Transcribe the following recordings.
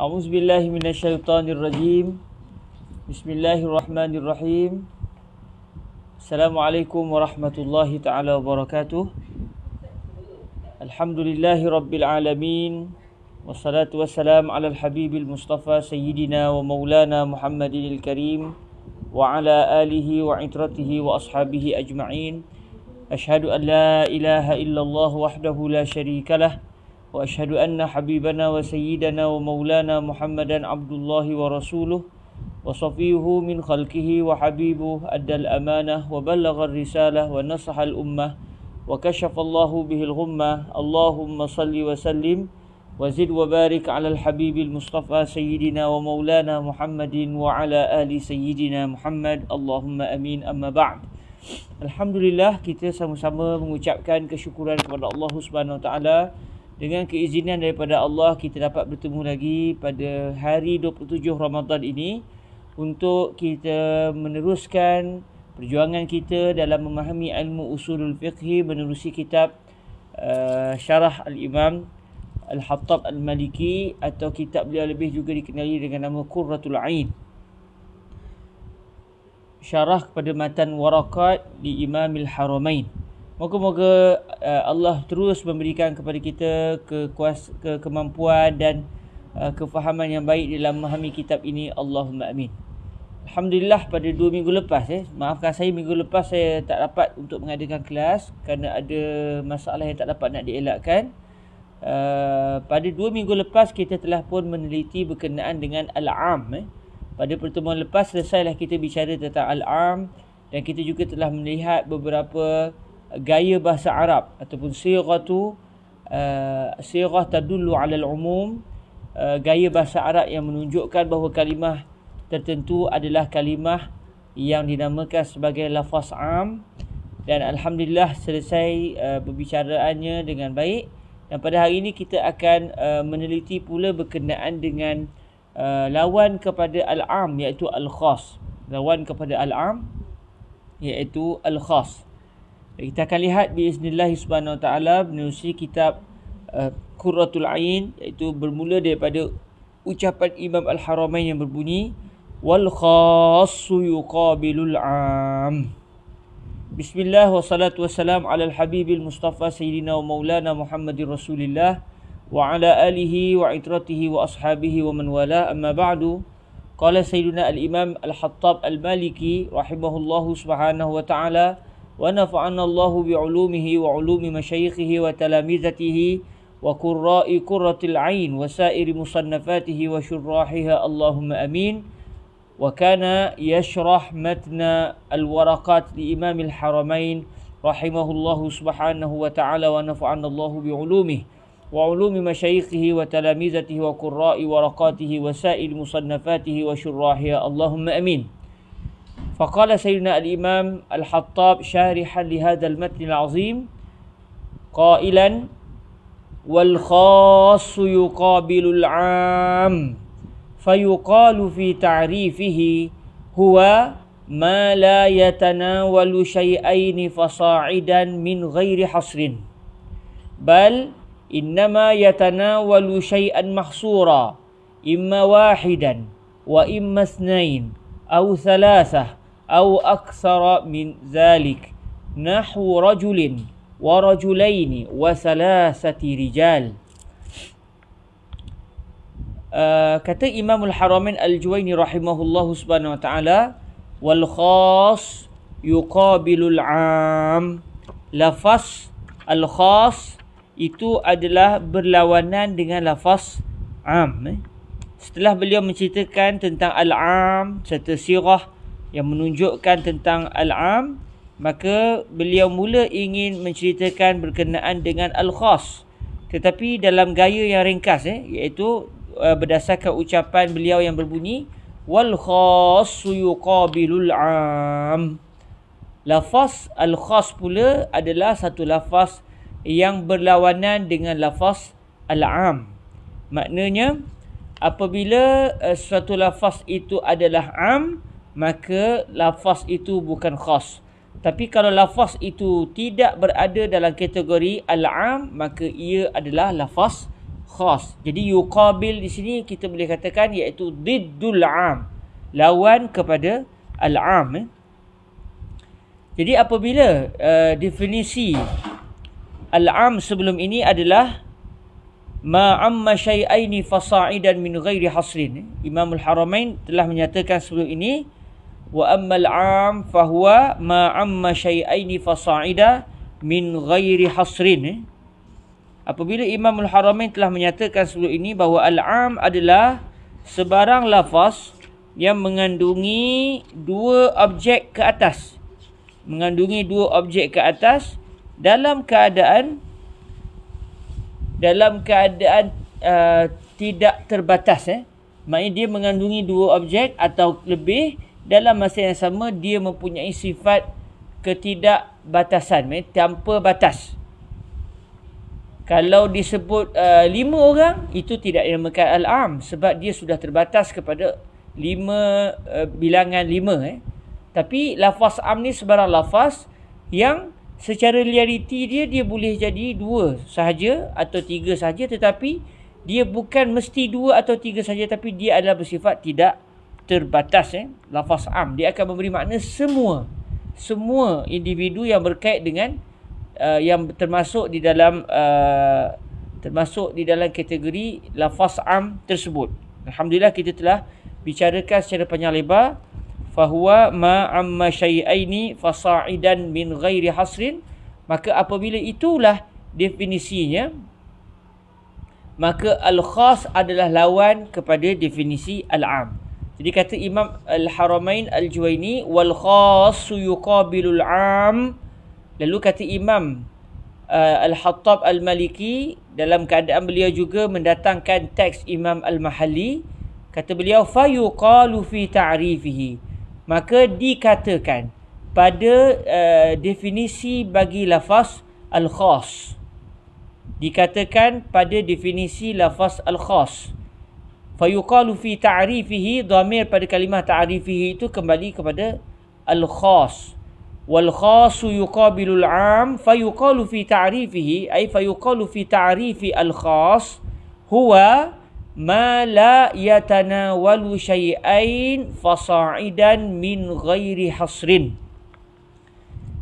أعوذ بالله من الشيطان الرجيم بسم الله الرحمن الرحيم السلام عليكم ورحمة الله تعالى وبركاته الحمد لله رب العالمين والصلاة والسلام على الحبيب المصطفى سيدنا ومولانا محمد الكريم وعلى آله وعترته وأصحابه أجمعين أشهد أن لا إله إلا الله وحده لا شريك له واشهد ان حبيبنا وسيدنا ومولانا محمدا عبد الله ورسوله وصفيه من خلقه وحبيبه ادى الامانه وبلغ الرساله ونصح الامه وكشف الله به الغمه اللهم صل وسلم وزد وبارك على الحبيب المصطفى سيدنا ومولانا محمد وعلى ال سيدنا محمد اللهم امين اما بعد Alhamdulillah kita sama-sama mengucapkan kesyukuran kepada Allah Subhanahu Wa Taala dengan keizinan daripada Allah kita dapat bertemu lagi pada hari 27 Ramadan ini untuk kita meneruskan perjuangan kita dalam memahami ilmu usulul fiqhi menerusi kitab uh, Syarah Al-Imam Al-Hattab Al-Maliki atau kitab beliau lebih juga dikenali dengan nama Qurratul Ain. Syarah kepada matan Warakat di Imam Al-Haramain. Moga-moga uh, Allah terus memberikan kepada kita kekuas, ke kemampuan dan uh, kefahaman yang baik dalam memahami kitab ini. Allahumma amin. Alhamdulillah pada dua minggu lepas eh. Maafkan saya minggu lepas saya tak dapat untuk mengadakan kelas kerana ada masalah yang tak dapat nak dielakkan. Uh, pada dua minggu lepas kita telah pun meneliti berkenaan dengan Al-Am eh. Pada pertemuan lepas selesailah kita bicara tentang Al-Am Dan kita juga telah melihat beberapa gaya bahasa Arab ataupun sirah tu uh, eh, sirah tadullu ala al-umum uh, gaya bahasa Arab yang menunjukkan bahawa kalimah tertentu adalah kalimah yang dinamakan sebagai lafaz am dan alhamdulillah selesai uh, perbicaraannya dengan baik dan pada hari ini kita akan uh, meneliti pula berkenaan dengan uh, lawan kepada al-am iaitu al-khas lawan kepada al-am iaitu al-khas kita akan lihat bismillah subhanahu wa taala menerusi kitab uh, Qurratul Ain iaitu bermula daripada ucapan Imam Al-Haramain yang berbunyi wal khassu yuqabilul am Bismillah wa salatu salam ala al-habibil mustafa sayyidina wa maulana Muhammadin Rasulullah wa ala alihi wa itratihi wa ashabihi wa man wala amma ba'du qala sayyiduna al-imam al-hattab al-maliki rahimahullahu subhanahu wa ta'ala ونفعنا الله بعلومه وعلوم مشايخه وتلامذته وقراء قرة العين وسائر مصنفاته وشراحها اللهم أمين وكان يشرح متن الورقات لإمام الحرمين رحمه الله سبحانه وتعالى ونفعنا الله بعلومه وعلوم مشايخه وتلامذته وقراء ورقاته وسائر مصنفاته وشراحها اللهم أمين فقال سيدنا الإمام الحطاب شارحا لهذا المتن العظيم قائلا والخاص يقابل العام فيقال في تعريفه هو ما لا يتناول شيئين فصاعدا من غير حصر بل إنما يتناول شيئا محصورا إما واحدا وإما اثنين أو ثلاثة أو أكثر من ذلك نحو رجل ورجلين وثلاثة رجال كتى إمام الحرمين الجويني رحمه الله سبحانه وتعالى والخاص يقابل العام لفظ الخاص itu adalah berlawanan dengan lafaz am eh? Setelah beliau menceritakan tentang Al-Am serta sirah yang menunjukkan tentang Al-Am, maka beliau mula ingin menceritakan berkenaan dengan Al-Khas. Tetapi dalam gaya yang ringkas, eh, iaitu uh, berdasarkan ucapan beliau yang berbunyi, Wal-Khasu yuqabilul am Lafaz Al-Khas pula adalah satu lafaz yang berlawanan dengan lafaz Al-Am. Maknanya, apabila uh, suatu lafaz itu adalah am maka lafaz itu bukan khas tapi kalau lafaz itu tidak berada dalam kategori al-am maka ia adalah lafaz khas jadi yuqabil di sini kita boleh katakan iaitu diddul am lawan kepada al-am eh. jadi apabila uh, definisi al-am sebelum ini adalah Ma'amma amma syai'aini fasa'idan min ghairi hasrin. Imam al Haramain telah menyatakan sebelum ini wa al 'am fahuwa ma amma syai'aini fasa'ida min ghairi hasrin apabila Imam al Haramain telah menyatakan sebelum ini bahawa al-'am adalah sebarang lafaz yang mengandungi dua objek ke atas mengandungi dua objek ke atas dalam keadaan dalam keadaan uh, tidak terbatas eh maknanya dia mengandungi dua objek atau lebih dalam masa yang sama dia mempunyai sifat ketidakbatasan eh tanpa batas kalau disebut uh, lima orang itu tidak dinamakan al-am sebab dia sudah terbatas kepada lima uh, bilangan lima eh tapi lafaz am ni sebarang lafaz yang secara realiti dia dia boleh jadi dua sahaja atau tiga sahaja tetapi dia bukan mesti dua atau tiga sahaja tapi dia adalah bersifat tidak terbatas eh lafaz am dia akan memberi makna semua semua individu yang berkait dengan uh, yang termasuk di dalam uh, termasuk di dalam kategori lafaz am tersebut alhamdulillah kita telah bicarakan secara panjang lebar fahuwa ma amma syai'aini fasa'idan min ghairi hasrin maka apabila itulah definisinya maka al-khas adalah lawan kepada definisi al-am jadi kata Imam Al-Haramain Al-Juwaini wal khas yuqabilul am lalu kata Imam uh, Al-Hattab Al-Maliki dalam keadaan beliau juga mendatangkan teks Imam al Mahali kata beliau fa yuqalu fi ta'rifihi ta maka dikatakan pada uh, definisi bagi lafaz al-khas dikatakan pada definisi lafaz al-khas fayuqalu fi ta'rifihi dhamir pada kalimah ta'rifihi itu kembali kepada al-khas wal khasu yuqabilu al-am fayuqalu fi ta'rifihi ay fayuqalu fi ta'rifi al-khas huwa ma la yatanawalu syai'ain fasa'idan min ghairi hasrin.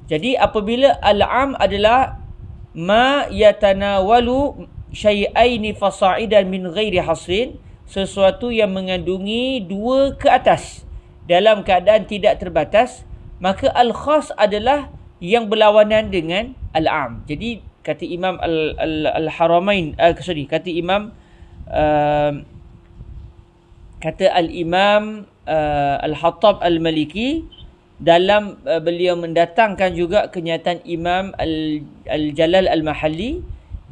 Jadi apabila al-am adalah ma yatanawalu syai'ain fasa'idan min ghairi hasrin, sesuatu yang mengandungi dua ke atas dalam keadaan tidak terbatas, maka al-khas adalah yang berlawanan dengan al-am. Jadi kata Imam al-Haramain, uh, sorry, kata Imam Ehm, kata al-Imam uh, Al-Hattab Al-Maliki dalam uh, beliau mendatangkan juga kenyataan Imam Al- Al-Jalal Al-Mahalli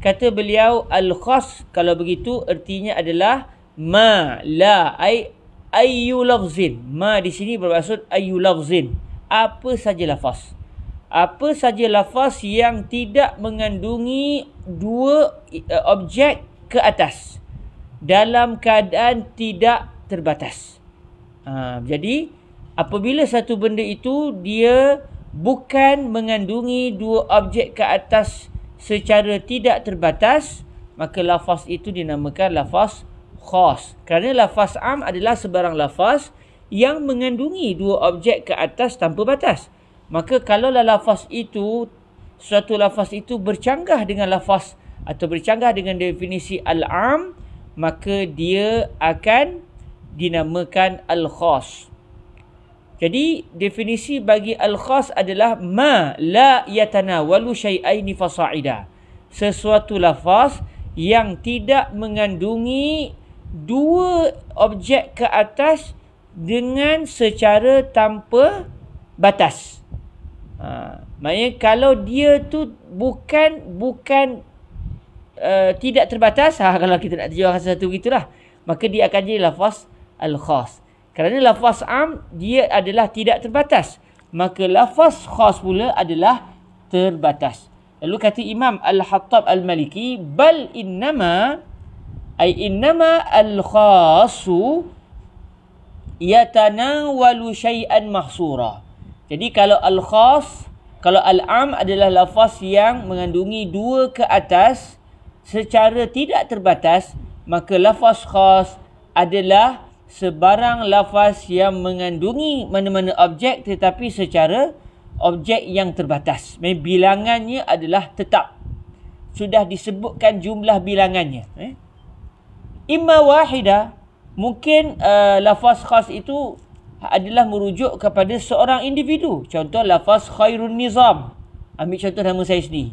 kata beliau al-khas kalau begitu ertinya adalah ma la ay ayu lafzin ma di sini bermaksud ayu lafzin apa saja lafaz apa saja lafaz yang tidak mengandungi dua uh, objek ke atas dalam keadaan tidak terbatas. Ha, jadi apabila satu benda itu dia bukan mengandungi dua objek ke atas secara tidak terbatas maka lafaz itu dinamakan lafaz khas kerana lafaz am adalah sebarang lafaz yang mengandungi dua objek ke atas tanpa batas maka kalau lafaz itu suatu lafaz itu bercanggah dengan lafaz atau bercanggah dengan definisi al-am maka dia akan dinamakan al-khas. Jadi definisi bagi al-khas adalah ma la yatanawalu Shayaini fasa'ida. Sesuatu lafaz yang tidak mengandungi dua objek ke atas dengan secara tanpa batas. Ha, maknanya kalau dia tu bukan bukan Eh, tidak terbatas ha, kalau kita nak terjemahkan satu gitulah maka dia akan jadi lafaz al khas kerana lafaz am dia adalah tidak terbatas maka lafaz khas pula adalah terbatas lalu kata imam al hattab al maliki bal innama ay innama al khasu yatanawalu syai'an mahsura jadi kalau al khas kalau al am adalah lafaz yang mengandungi dua ke atas secara tidak terbatas maka lafaz khas adalah sebarang lafaz yang mengandungi mana-mana objek tetapi secara objek yang terbatas. Maksudnya bilangannya adalah tetap. Sudah disebutkan jumlah bilangannya. Eh? Imma wahida. Mungkin uh, lafaz khas itu adalah merujuk kepada seorang individu. Contoh lafaz khairun nizam. Ambil contoh nama saya sendiri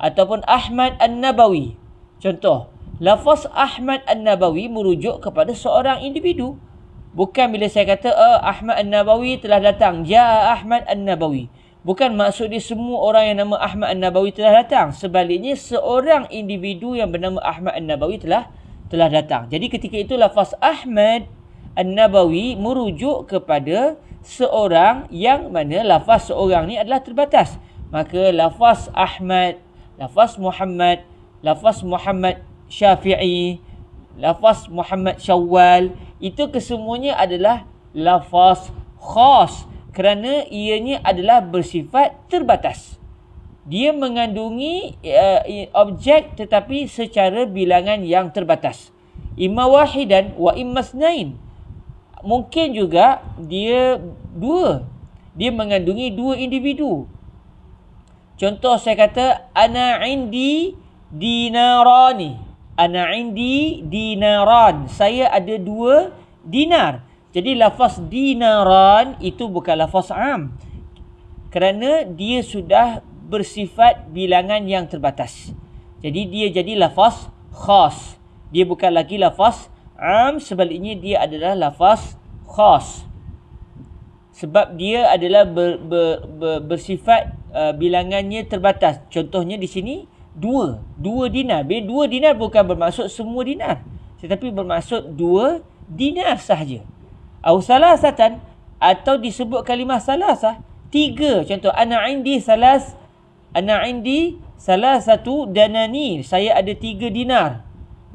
ataupun Ahmad An-Nabawi. Contoh, lafaz Ahmad An-Nabawi merujuk kepada seorang individu. Bukan bila saya kata oh, Ahmad An-Nabawi telah datang. Ya Ahmad An-Nabawi. Bukan maksud dia semua orang yang nama Ahmad An-Nabawi telah datang. Sebaliknya seorang individu yang bernama Ahmad An-Nabawi telah telah datang. Jadi ketika itu lafaz Ahmad An-Nabawi merujuk kepada seorang yang mana lafaz seorang ni adalah terbatas. Maka lafaz Ahmad lafaz Muhammad, lafaz Muhammad Syafi'i, lafaz Muhammad Syawal, itu kesemuanya adalah lafaz khas kerana ianya adalah bersifat terbatas. Dia mengandungi uh, objek tetapi secara bilangan yang terbatas. Imma wahidan wa immasnain. Mungkin juga dia dua. Dia mengandungi dua individu. Contoh saya kata ana indi dinarani. Ana indi dinaran. Saya ada dua dinar. Jadi lafaz dinaran itu bukan lafaz am. Kerana dia sudah bersifat bilangan yang terbatas. Jadi dia jadi lafaz khas. Dia bukan lagi lafaz am. Sebaliknya dia adalah lafaz khas. Sebab dia adalah ber, ber, ber, bersifat uh, bilangannya terbatas. Contohnya di sini dua, dua dinar. Bila dua dinar bukan bermaksud semua dinar, tetapi bermaksud dua dinar sahaja. Au salasatan atau disebut kalimah salasah tiga. Contoh ana indi salas ana indi salah satu dana ni saya ada tiga dinar.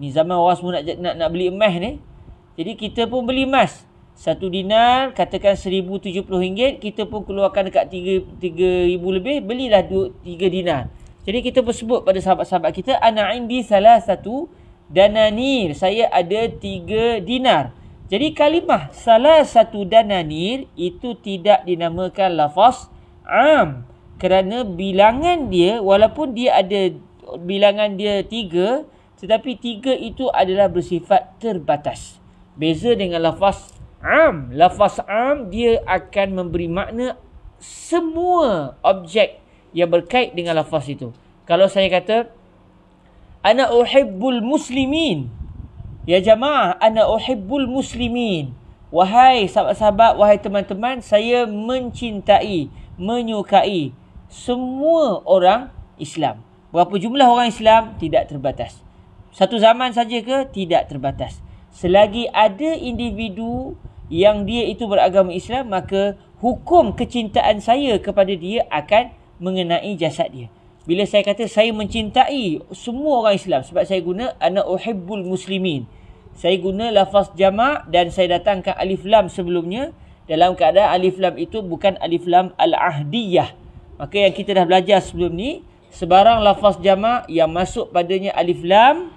Ni zaman orang semua nak nak, nak beli emas ni. Jadi kita pun beli emas. Satu dinar katakan seribu tujuh puluh 1070 kita pun keluarkan dekat tiga ribu lebih belilah tiga dinar. Jadi kita bersebut pada sahabat-sahabat kita Anain indi salah satu dananir saya ada tiga dinar. Jadi kalimah salah satu dananir itu tidak dinamakan lafaz am kerana bilangan dia walaupun dia ada bilangan dia tiga tetapi tiga itu adalah bersifat terbatas. Beza dengan lafaz am lafaz am dia akan memberi makna semua objek yang berkait dengan lafaz itu kalau saya kata ana uhibbul muslimin ya jemaah ana uhibbul muslimin wahai sahabat-sahabat wahai teman-teman saya mencintai menyukai semua orang Islam berapa jumlah orang Islam tidak terbatas satu zaman saja ke tidak terbatas selagi ada individu yang dia itu beragama Islam maka hukum kecintaan saya kepada dia akan mengenai jasad dia bila saya kata saya mencintai semua orang Islam sebab saya guna ana uhibbul muslimin saya guna lafaz jamak dan saya datangkan alif lam sebelumnya dalam keadaan alif lam itu bukan alif lam al-ahdiyah maka yang kita dah belajar sebelum ni sebarang lafaz jamak yang masuk padanya alif lam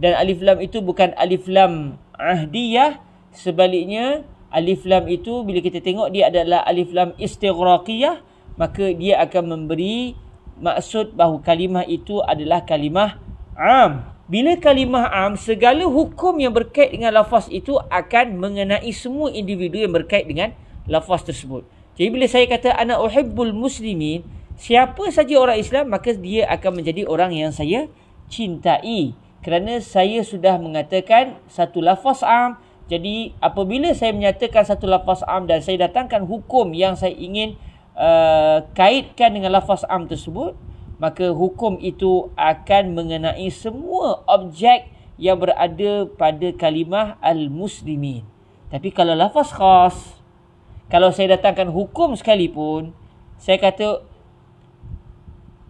dan alif lam itu bukan alif lam ahdiyah sebaliknya alif lam itu bila kita tengok dia adalah alif lam istighraqiyah maka dia akan memberi maksud bahawa kalimah itu adalah kalimah am bila kalimah am segala hukum yang berkait dengan lafaz itu akan mengenai semua individu yang berkait dengan lafaz tersebut jadi bila saya kata ana uhibbul muslimin siapa saja orang Islam maka dia akan menjadi orang yang saya cintai kerana saya sudah mengatakan satu lafaz am, jadi apabila saya menyatakan satu lafaz am dan saya datangkan hukum yang saya ingin uh, kaitkan dengan lafaz am tersebut, maka hukum itu akan mengenai semua objek yang berada pada kalimah al-muslimin. Tapi kalau lafaz khas, kalau saya datangkan hukum sekalipun, saya kata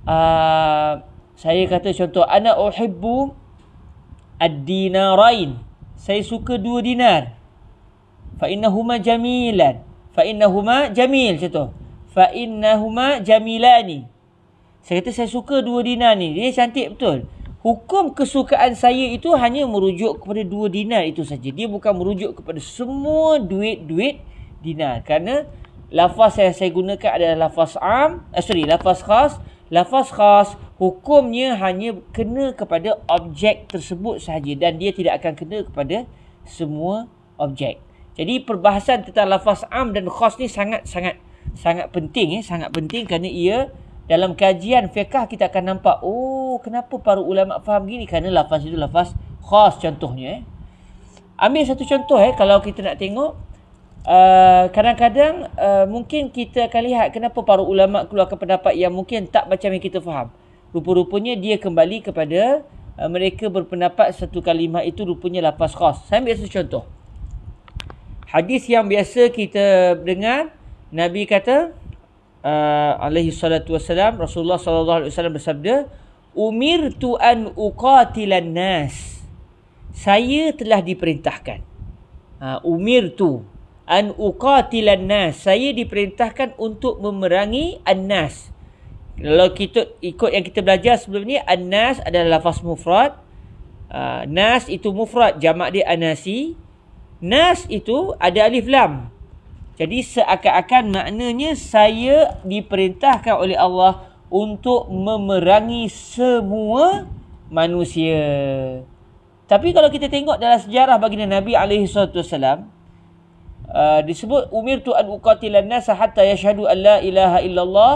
uh, saya kata contoh ana uhibbu ad-dinarain saya suka dua dinar. Fa innahuma jamilan. Fa innahuma jamil macam tu. Fa innahuma jamilani. Saya kata saya suka dua dinar ni. Dia cantik betul. Hukum kesukaan saya itu hanya merujuk kepada dua dinar itu saja. Dia bukan merujuk kepada semua duit-duit dinar. Kerana lafaz yang saya gunakan adalah lafaz am. Eh, sorry, lafaz khas lafaz khas hukumnya hanya kena kepada objek tersebut sahaja dan dia tidak akan kena kepada semua objek. Jadi perbahasan tentang lafaz am dan khas ni sangat-sangat sangat penting eh sangat penting kerana ia dalam kajian fiqh kita akan nampak oh kenapa para ulama faham gini kerana lafaz itu lafaz khas contohnya eh. Ambil satu contoh eh kalau kita nak tengok Eh, kadang-kadang uh, mungkin kita akan lihat kenapa para ulama keluarkan pendapat yang mungkin tak macam yang kita faham. Rupa-rupanya dia kembali kepada uh, mereka berpendapat satu kalimah itu rupanya lapas khas. Saya ambil satu contoh. Hadis yang biasa kita dengar Nabi kata uh, alaihi salatu wasalam Rasulullah sallallahu alaihi wasallam bersabda Umir tuan uqatilan nas. Saya telah diperintahkan. Uh, ah, umir tu an uqatilan nas saya diperintahkan untuk memerangi annas kalau kita ikut yang kita belajar sebelum ni annas adalah lafaz mufrad uh, nas itu mufrad jamak dia anasi nas itu ada alif lam jadi seakan-akan maknanya saya diperintahkan oleh Allah untuk memerangi semua manusia. Tapi kalau kita tengok dalam sejarah baginda Nabi alaihi salatu wasallam, Uh, disebut Umir tu an uqatilan nasa hatta yashhadu an ilaha illallah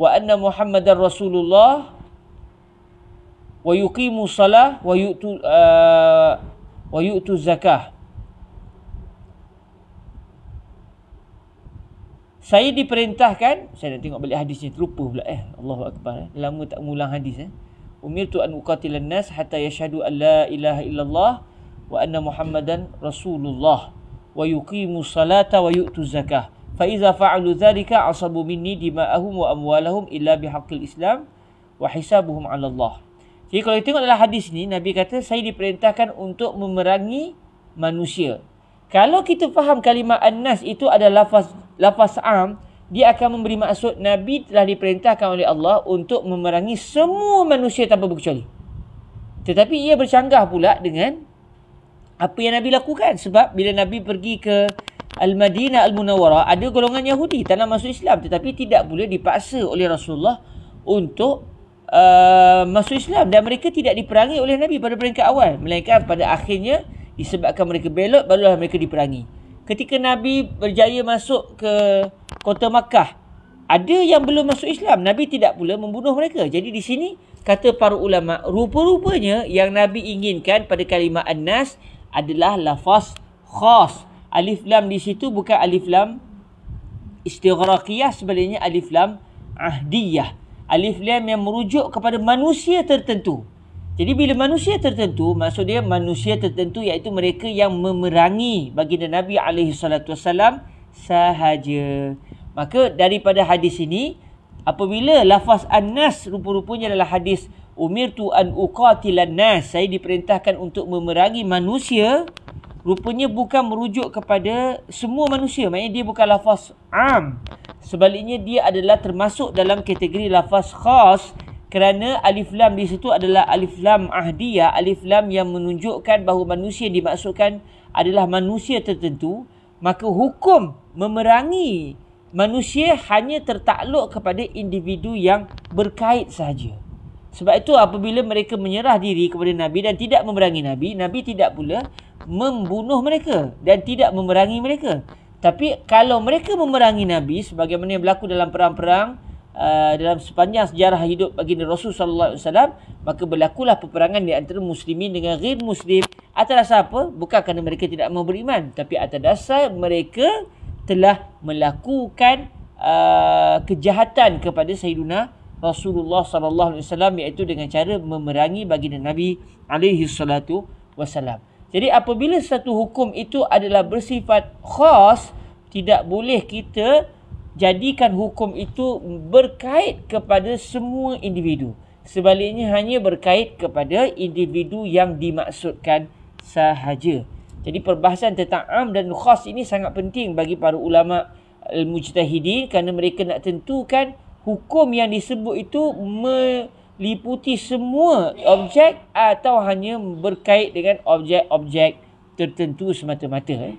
wa anna muhammadar rasulullah wa yuqimu salah wa yu'tu uh, wa yu'tu zakah Saya diperintahkan, saya nak tengok balik hadisnya terlupa pula eh. Allahu akbar. Eh. Lama tak mengulang hadis eh. tu an uqatilan nas hatta yashhadu an ilaha illallah wa anna muhammadan rasulullah. ويقيموا الصلاة ويؤتوا الزكاة فإذا فعلوا ذلك عصبوا مني دماءهم وأموالهم إلا بحق الإسلام وحسابهم على الله Jadi kalau kita tengok dalam hadis ni Nabi kata saya diperintahkan untuk memerangi manusia Kalau kita faham kalimah an itu adalah lafaz, lafaz am Dia akan memberi maksud Nabi telah diperintahkan oleh Allah Untuk memerangi semua manusia tanpa berkecuali Tetapi ia bercanggah pula dengan apa yang Nabi lakukan sebab bila Nabi pergi ke Al-Madinah Al-Munawwarah ada golongan Yahudi tak nak masuk Islam tetapi tidak boleh dipaksa oleh Rasulullah untuk uh, masuk Islam dan mereka tidak diperangi oleh Nabi pada peringkat awal melainkan pada akhirnya disebabkan mereka belot barulah mereka diperangi ketika Nabi berjaya masuk ke kota Makkah ada yang belum masuk Islam Nabi tidak pula membunuh mereka jadi di sini kata para ulama rupa-rupanya yang Nabi inginkan pada kalimah An-Nas adalah lafaz khas. Alif lam di situ bukan alif lam istighraqiyah sebenarnya alif lam ahdiyah. Alif lam yang merujuk kepada manusia tertentu. Jadi bila manusia tertentu, maksud dia manusia tertentu iaitu mereka yang memerangi baginda Nabi alaihi wasallam sahaja. Maka daripada hadis ini, apabila lafaz an rupa-rupanya adalah hadis umirtu an uqatilan nas saya diperintahkan untuk memerangi manusia rupanya bukan merujuk kepada semua manusia maknanya dia bukan lafaz am sebaliknya dia adalah termasuk dalam kategori lafaz khas kerana alif lam di situ adalah alif lam ahdiyah alif lam yang menunjukkan bahawa manusia yang dimaksudkan adalah manusia tertentu maka hukum memerangi manusia hanya tertakluk kepada individu yang berkait sahaja sebab itu apabila mereka menyerah diri kepada Nabi dan tidak memerangi Nabi, Nabi tidak pula membunuh mereka dan tidak memerangi mereka. Tapi kalau mereka memerangi Nabi sebagaimana yang berlaku dalam perang-perang uh, dalam sepanjang sejarah hidup bagi Rasul sallallahu alaihi wasallam, maka berlakulah peperangan di antara muslimin dengan غير muslim atas dasar apa? Bukan kerana mereka tidak mau beriman, tapi atas dasar mereka telah melakukan uh, kejahatan kepada Sayyiduna Rasulullah sallallahu alaihi wasallam iaitu dengan cara memerangi baginda Nabi alaihi salatu wasallam. Jadi apabila satu hukum itu adalah bersifat khas, tidak boleh kita jadikan hukum itu berkait kepada semua individu. Sebaliknya hanya berkait kepada individu yang dimaksudkan sahaja. Jadi perbahasan tentang am dan khas ini sangat penting bagi para ulama al-mujtahidin kerana mereka nak tentukan hukum yang disebut itu meliputi semua objek atau hanya berkait dengan objek-objek tertentu semata-mata. Eh?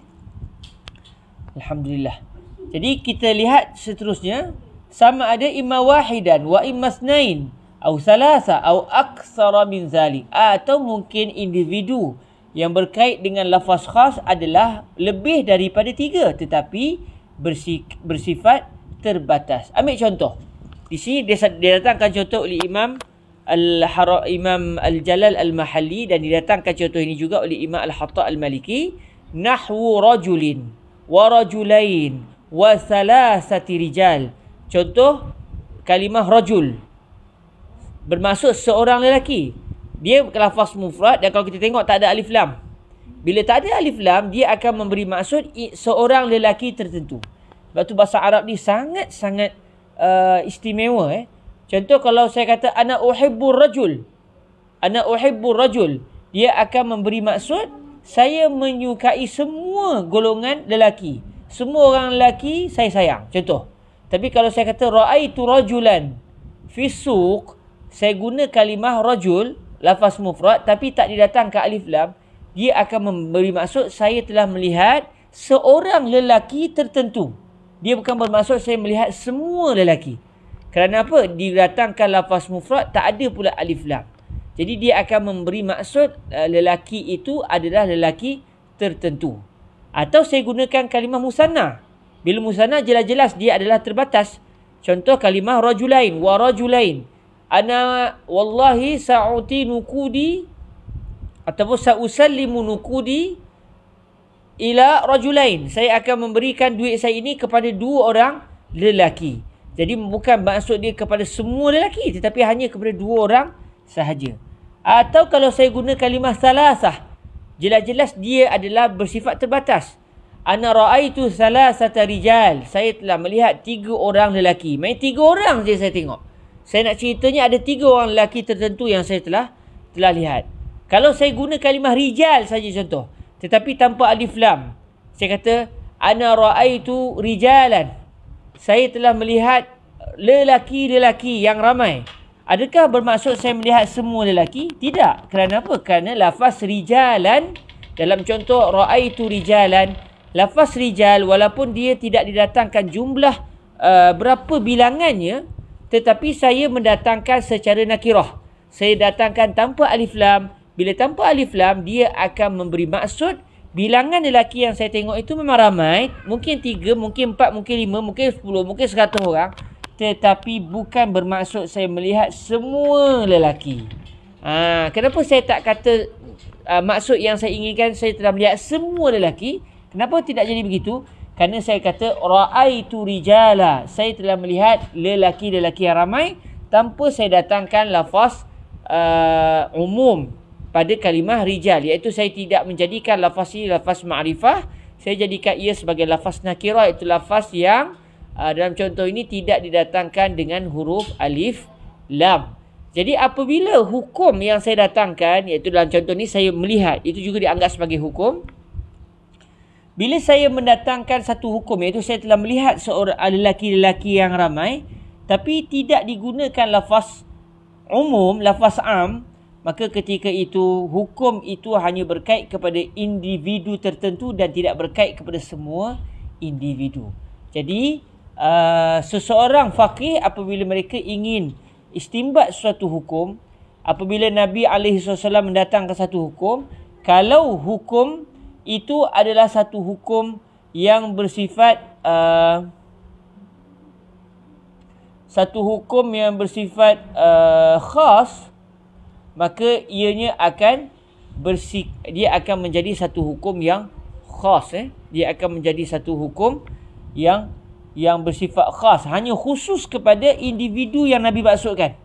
Alhamdulillah. Jadi kita lihat seterusnya sama ada imma wahidan wa imma snain atau salasa atau aksara min zalik atau mungkin individu yang berkait dengan lafaz khas adalah lebih daripada tiga tetapi bersifat terbatas. Ambil contoh di sini dia, dia datangkan contoh oleh Imam Al-Haram Imam Al-Jalal al Mahali dan didatangkan contoh ini juga oleh Imam Al-Hatta Al-Maliki nahwu rajulin wa rajulain wa thalathati rijal contoh kalimah rajul bermaksud seorang lelaki dia lafaz mufrad dan kalau kita tengok tak ada alif lam bila tak ada alif lam dia akan memberi maksud seorang lelaki tertentu sebab tu bahasa Arab ni sangat-sangat uh, istimewa eh. Contoh kalau saya kata ana uhibbu rajul. Ana uhibbu rajul. Dia akan memberi maksud saya menyukai semua golongan lelaki. Semua orang lelaki saya sayang. Contoh. Tapi kalau saya kata raaitu rajulan fi suq, saya guna kalimah rajul lafaz mufrad tapi tak didatang ke alif lam, dia akan memberi maksud saya telah melihat seorang lelaki tertentu. Dia bukan bermaksud saya melihat semua lelaki. Kerana apa? Didatangkan lafaz mufrad tak ada pula alif lam. Jadi dia akan memberi maksud eh, lelaki itu adalah lelaki tertentu. Atau saya gunakan kalimah musanna. Bila musanna jelas-jelas dia adalah terbatas. Contoh kalimah rajulain wa rajulain. Ana wallahi sa'uti nukudi ataupun sa'usallimu nukudi ila rajulain. Saya akan memberikan duit saya ini kepada dua orang lelaki. Jadi bukan maksud dia kepada semua lelaki tetapi hanya kepada dua orang sahaja. Atau kalau saya guna kalimah salasah, jelas-jelas dia adalah bersifat terbatas. Ana ra'aitu salasata rijal. Saya telah melihat tiga orang lelaki. Main tiga orang je saya tengok. Saya nak ceritanya ada tiga orang lelaki tertentu yang saya telah telah lihat. Kalau saya guna kalimah rijal saja contoh. Tetapi tanpa alif lam. Saya kata ana raaitu rijalan. Saya telah melihat lelaki-lelaki yang ramai. Adakah bermaksud saya melihat semua lelaki? Tidak. Kerana apa? Kerana lafaz rijalan dalam contoh raaitu rijalan, lafaz rijal walaupun dia tidak didatangkan jumlah uh, berapa bilangannya, tetapi saya mendatangkan secara nakirah. Saya datangkan tanpa alif lam bila tanpa alif lam, dia akan memberi maksud bilangan lelaki yang saya tengok itu memang ramai. Mungkin tiga, mungkin empat, mungkin lima, mungkin sepuluh, mungkin seratus orang. Tetapi bukan bermaksud saya melihat semua lelaki. Ha, kenapa saya tak kata uh, maksud yang saya inginkan saya telah melihat semua lelaki? Kenapa tidak jadi begitu? Kerana saya kata ra'aitu rijala. Saya telah melihat lelaki-lelaki yang ramai tanpa saya datangkan lafaz uh, umum pada kalimah rijal iaitu saya tidak menjadikan lafaz ini lafaz ma'rifah saya jadikan ia sebagai lafaz nakirah iaitu lafaz yang uh, dalam contoh ini tidak didatangkan dengan huruf alif lam jadi apabila hukum yang saya datangkan iaitu dalam contoh ini saya melihat itu juga dianggap sebagai hukum bila saya mendatangkan satu hukum iaitu saya telah melihat seorang lelaki-lelaki yang ramai tapi tidak digunakan lafaz umum lafaz am maka ketika itu hukum itu hanya berkait kepada individu tertentu dan tidak berkait kepada semua individu. Jadi uh, seseorang fakih apabila mereka ingin istimbat suatu hukum, apabila Nabi mendatang ke satu hukum, kalau hukum itu adalah satu hukum yang bersifat uh, satu hukum yang bersifat uh, khas, maka ianya akan bersik dia akan menjadi satu hukum yang khas eh dia akan menjadi satu hukum yang yang bersifat khas hanya khusus kepada individu yang nabi maksudkan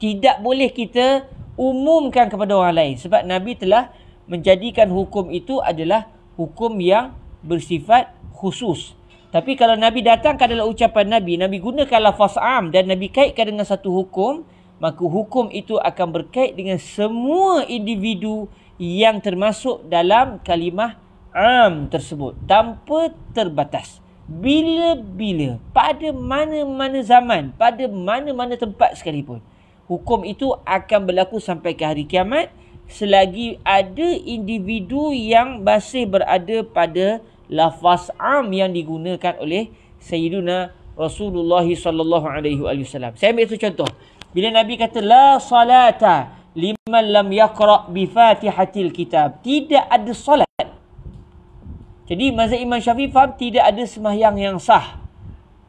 tidak boleh kita umumkan kepada orang lain sebab nabi telah menjadikan hukum itu adalah hukum yang bersifat khusus tapi kalau nabi datang ke dalam ucapan nabi nabi gunakan lafaz am dan nabi kaitkan dengan satu hukum maka hukum itu akan berkait dengan semua individu yang termasuk dalam kalimah am tersebut tanpa terbatas. Bila-bila, pada mana-mana zaman, pada mana-mana tempat sekalipun, hukum itu akan berlaku sampai ke hari kiamat selagi ada individu yang masih berada pada lafaz am yang digunakan oleh Sayyiduna Rasulullah sallallahu alaihi wasallam. Saya ambil satu contoh. Bila Nabi kata la salata liman lam yaqra bi Fatihatil Kitab. Tidak ada solat. Jadi mazhab Imam Syafi'i faham tidak ada sembahyang yang sah.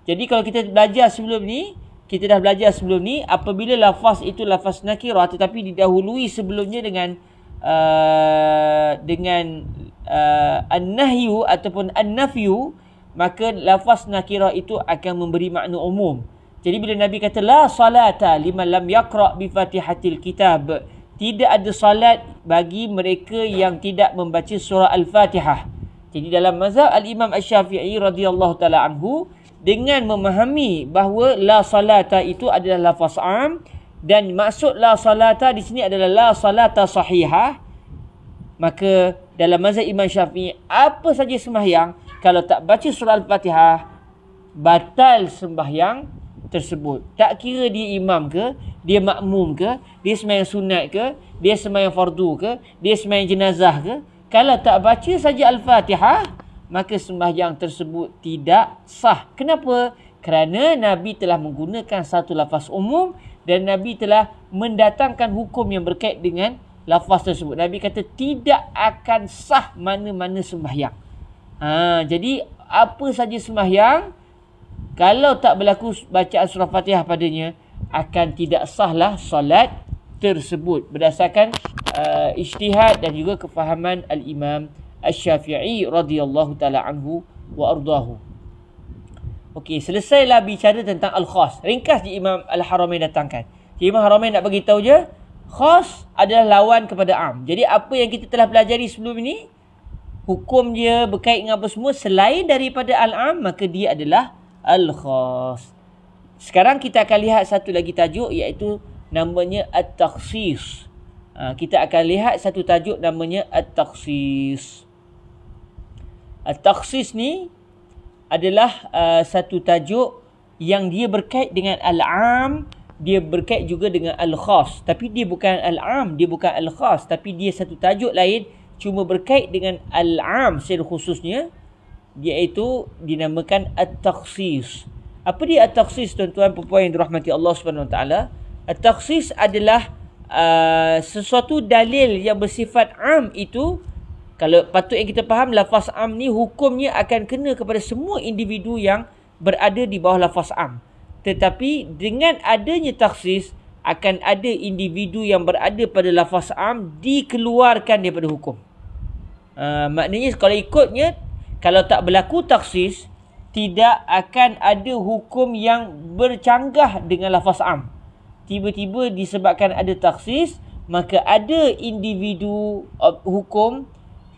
Jadi kalau kita belajar sebelum ni, kita dah belajar sebelum ni apabila lafaz itu lafaz nakirah tetapi didahului sebelumnya dengan uh, dengan uh, an-nahyu ataupun an-nafyu maka lafaz nakirah itu akan memberi makna umum. Jadi bila Nabi kata la salata liman lam yaqra bi Fatihatil Kitab, tidak ada salat bagi mereka yang tidak membaca surah Al-Fatihah. Jadi dalam mazhab Al-Imam Asy-Syafi'i radhiyallahu taala anhu dengan memahami bahawa la salata itu adalah lafaz am dan maksud la salata di sini adalah la salata sahihah maka dalam mazhab Imam Syafi'i apa saja sembahyang kalau tak baca surah Al-Fatihah batal sembahyang tersebut. Tak kira dia imam ke, dia makmum ke, dia semayang sunat ke, dia semayang fardu ke, dia semayang jenazah ke. Kalau tak baca saja Al-Fatihah, maka sembahyang tersebut tidak sah. Kenapa? Kerana Nabi telah menggunakan satu lafaz umum dan Nabi telah mendatangkan hukum yang berkait dengan lafaz tersebut. Nabi kata tidak akan sah mana-mana sembahyang. Ha, jadi apa saja sembahyang, kalau tak berlaku baca surah Fatihah padanya akan tidak sahlah solat tersebut berdasarkan uh, ijtihad dan juga kefahaman al-Imam Asy-Syafi'i radhiyallahu taala anhu wa ardahu. Okey, selesailah bicara tentang al-khas. Ringkas di Imam Al-Haramain datangkan. Di Imam Haramain nak bagi tahu je, khas adalah lawan kepada am. Jadi apa yang kita telah pelajari sebelum ini, hukum dia berkait dengan apa semua selain daripada al-am, maka dia adalah al-khas. Sekarang kita akan lihat satu lagi tajuk iaitu namanya at-takhsis. Ha, kita akan lihat satu tajuk namanya at-takhsis. At-takhsis ni adalah uh, satu tajuk yang dia berkait dengan al-am, dia berkait juga dengan al-khas. Tapi dia bukan al-am, dia bukan al-khas. Tapi dia satu tajuk lain cuma berkait dengan al-am secara khususnya iaitu dinamakan at-takhsis. Apa dia at-takhsis tuan-tuan puan-puan yang dirahmati Allah Subhanahu Wa Taala? At-takhsis adalah uh, sesuatu dalil yang bersifat am itu kalau patut yang kita faham lafaz am ni hukumnya akan kena kepada semua individu yang berada di bawah lafaz am. Tetapi dengan adanya takhsis akan ada individu yang berada pada lafaz am dikeluarkan daripada hukum. Uh, maknanya kalau ikutnya kalau tak berlaku taksis tidak akan ada hukum yang bercanggah dengan lafaz am tiba-tiba disebabkan ada taksis maka ada individu hukum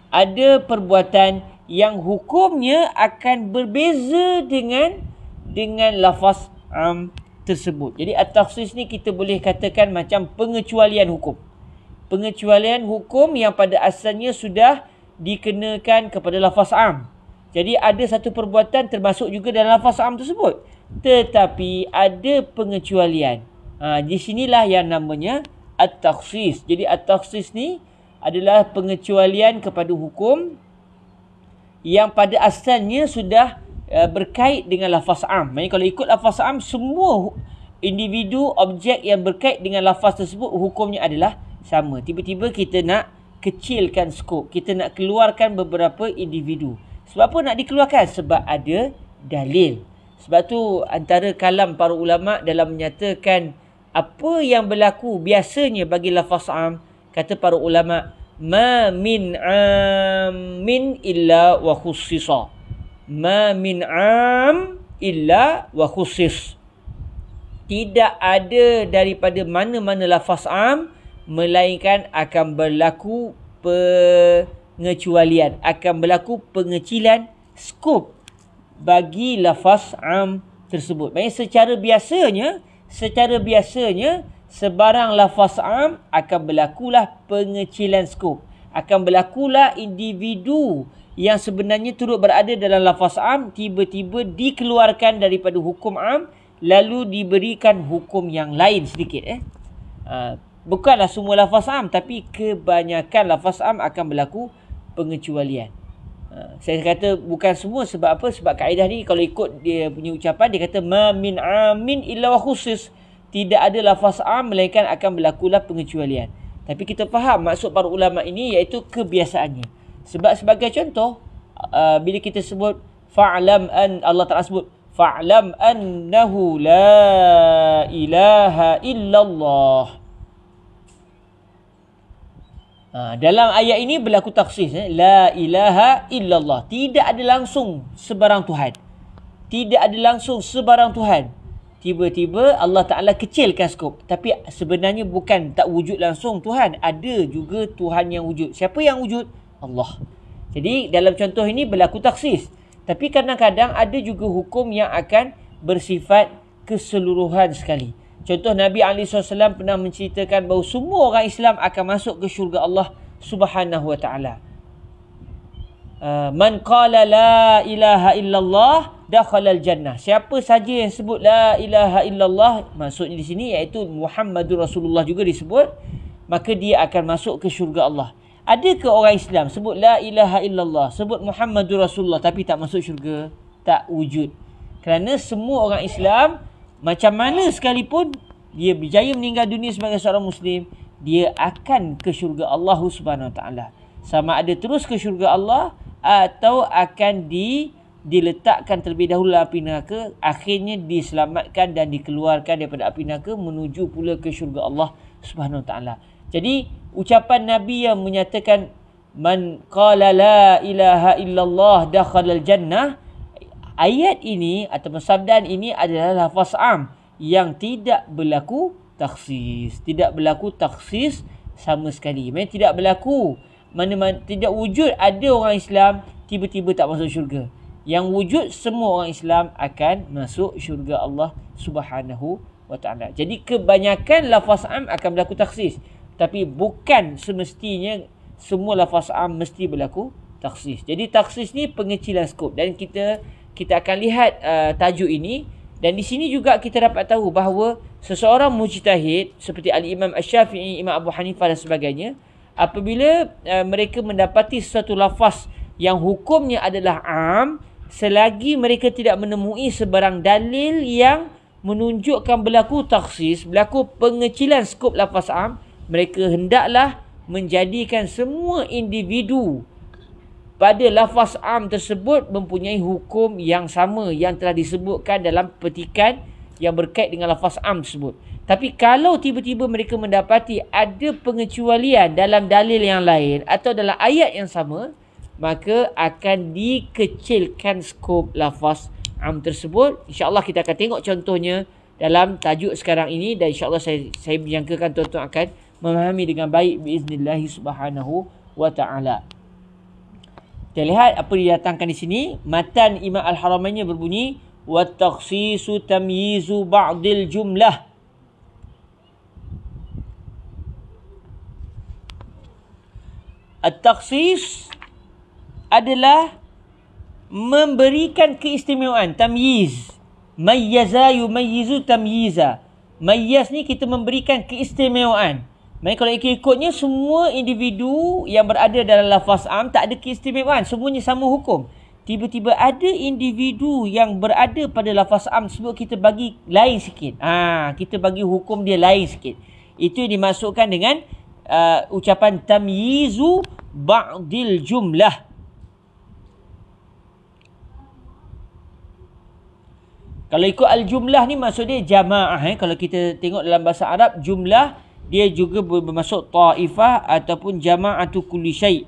ada perbuatan yang hukumnya akan berbeza dengan dengan lafaz am tersebut. Jadi at-taksis ni kita boleh katakan macam pengecualian hukum. Pengecualian hukum yang pada asalnya sudah dikenakan kepada lafaz am. Jadi ada satu perbuatan termasuk juga dalam lafaz am tersebut. Tetapi ada pengecualian. Ha, di sinilah yang namanya at-takhsis. Jadi at-takhsis ni adalah pengecualian kepada hukum yang pada asalnya sudah uh, berkait dengan lafaz am. Maksudnya kalau ikut lafaz am semua individu objek yang berkait dengan lafaz tersebut hukumnya adalah sama. Tiba-tiba kita nak kecilkan skop. Kita nak keluarkan beberapa individu. Sebab apa nak dikeluarkan? Sebab ada dalil. Sebab tu antara kalam para ulama dalam menyatakan apa yang berlaku biasanya bagi lafaz am kata para ulama ma min am min illa wa khussisa. Ma min am illa wa khussis. Tidak ada daripada mana-mana lafaz am melainkan akan berlaku pe pengecualian akan berlaku pengecilan skop bagi lafaz am tersebut. Maksudnya secara biasanya, secara biasanya sebarang lafaz am akan berlakulah pengecilan skop. Akan berlakulah individu yang sebenarnya turut berada dalam lafaz am tiba-tiba dikeluarkan daripada hukum am lalu diberikan hukum yang lain sedikit eh. Ha, bukanlah semua lafaz am tapi kebanyakan lafaz am akan berlaku pengecualian. Ha, saya kata bukan semua sebab apa? Sebab kaedah ni kalau ikut dia punya ucapan dia kata ma min amin illa wa khusus. Tidak ada lafaz am melainkan akan berlakulah pengecualian. Tapi kita faham maksud para ulama ini iaitu kebiasaannya. Sebab sebagai contoh bila kita sebut fa'lam an Allah Taala sebut fa'lam annahu la ilaha illallah. Ha, dalam ayat ini berlaku taksis. Eh? La ilaha illallah. Tidak ada langsung sebarang Tuhan. Tidak ada langsung sebarang Tuhan. Tiba-tiba Allah Ta'ala kecilkan skop. Tapi sebenarnya bukan tak wujud langsung Tuhan. Ada juga Tuhan yang wujud. Siapa yang wujud? Allah. Jadi dalam contoh ini berlaku taksis. Tapi kadang-kadang ada juga hukum yang akan bersifat keseluruhan sekali. Contoh Nabi Ali SAW pernah menceritakan bahawa semua orang Islam akan masuk ke syurga Allah Subhanahu Wa Taala. Uh, Man qala la ilaha illallah dakhala al jannah. Siapa saja yang sebut la ilaha illallah maksudnya di sini iaitu Muhammadur Rasulullah juga disebut maka dia akan masuk ke syurga Allah. Adakah orang Islam sebut la ilaha illallah, sebut Muhammadur Rasulullah tapi tak masuk syurga? Tak wujud. Kerana semua orang Islam macam mana sekalipun dia berjaya meninggal dunia sebagai seorang muslim, dia akan ke syurga Allah Subhanahu taala. Sama ada terus ke syurga Allah atau akan di diletakkan terlebih dahulu dalam api neraka, akhirnya diselamatkan dan dikeluarkan daripada api neraka menuju pula ke syurga Allah Subhanahu taala. Jadi ucapan Nabi yang menyatakan man qala la ilaha illallah dakhala al jannah Ayat ini atau sabdaan ini adalah lafaz am yang tidak berlaku taksis. Tidak berlaku taksis sama sekali. Memang tidak berlaku. Mana -mana, tidak wujud ada orang Islam tiba-tiba tak masuk syurga. Yang wujud semua orang Islam akan masuk syurga Allah Subhanahu wa taala. Jadi kebanyakan lafaz am akan berlaku taksis. Tapi bukan semestinya semua lafaz am mesti berlaku taksis. Jadi taksis ni pengecilan skop dan kita kita akan lihat uh, tajuk ini dan di sini juga kita dapat tahu bahawa seseorang mujtahid seperti Ali Imam Asy-Syafi'i, Imam Abu Hanifah dan sebagainya apabila uh, mereka mendapati sesuatu lafaz yang hukumnya adalah am selagi mereka tidak menemui sebarang dalil yang menunjukkan berlaku taksis, berlaku pengecilan skop lafaz am, mereka hendaklah menjadikan semua individu pada lafaz am tersebut mempunyai hukum yang sama yang telah disebutkan dalam petikan yang berkait dengan lafaz am tersebut. Tapi kalau tiba-tiba mereka mendapati ada pengecualian dalam dalil yang lain atau dalam ayat yang sama, maka akan dikecilkan skop lafaz am tersebut. InsyaAllah kita akan tengok contohnya dalam tajuk sekarang ini dan insyaAllah saya, saya menyangkakan tuan-tuan akan memahami dengan baik biiznillahi subhanahu wa ta'ala. Kita lihat apa datangkan di sini. Matan Imam Al-Haramainya berbunyi wa takhsisu tamyizu ba'dil jumlah at adalah memberikan keistimewaan tamyiz mayyaza yumayyizu tamyiza mayyaz ni kita memberikan keistimewaan Maka kalau ikut-ikutnya semua individu yang berada dalam lafaz am tak ada keistimewaan. Semuanya sama hukum. Tiba-tiba ada individu yang berada pada lafaz am sebab kita bagi lain sikit. Ah, ha, kita bagi hukum dia lain sikit. Itu yang dimasukkan dengan uh, ucapan tamyizu ba'dil jumlah. Kalau ikut al-jumlah ni maksud dia jama'ah. Eh? Kalau kita tengok dalam bahasa Arab, jumlah dia juga bermasuk taifah ataupun jama'atu kulli syai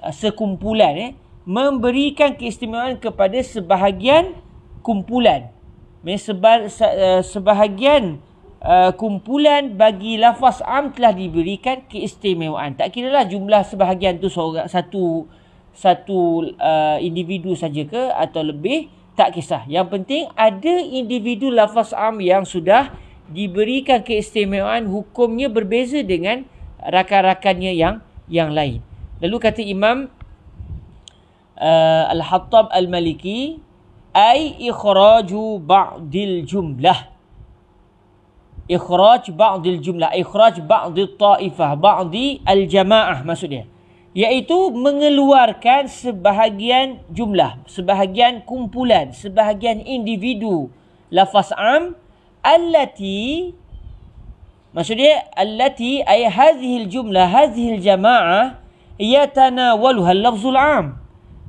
ah, sekumpulan eh memberikan keistimewaan kepada sebahagian kumpulan eh, sebahagian eh, kumpulan bagi lafaz am telah diberikan keistimewaan tak kira lah jumlah sebahagian tu seorang satu satu uh, individu saja ke atau lebih tak kisah yang penting ada individu lafaz am yang sudah diberikan keistimewaan hukumnya berbeza dengan rakan-rakannya yang yang lain. Lalu kata Imam uh, Al-Hattab Al-Maliki ai ikhraju ba'dil jumlah. Ikhraj ba'dil jumlah, ikhraj ba'dil ta'ifah, ba'di al-jama'ah maksudnya. Iaitu mengeluarkan sebahagian jumlah, sebahagian kumpulan, sebahagian individu. Lafaz am, allati maksudnya allati ay hadhil jumlah hadhil jamaah yatanawaluha lafzul am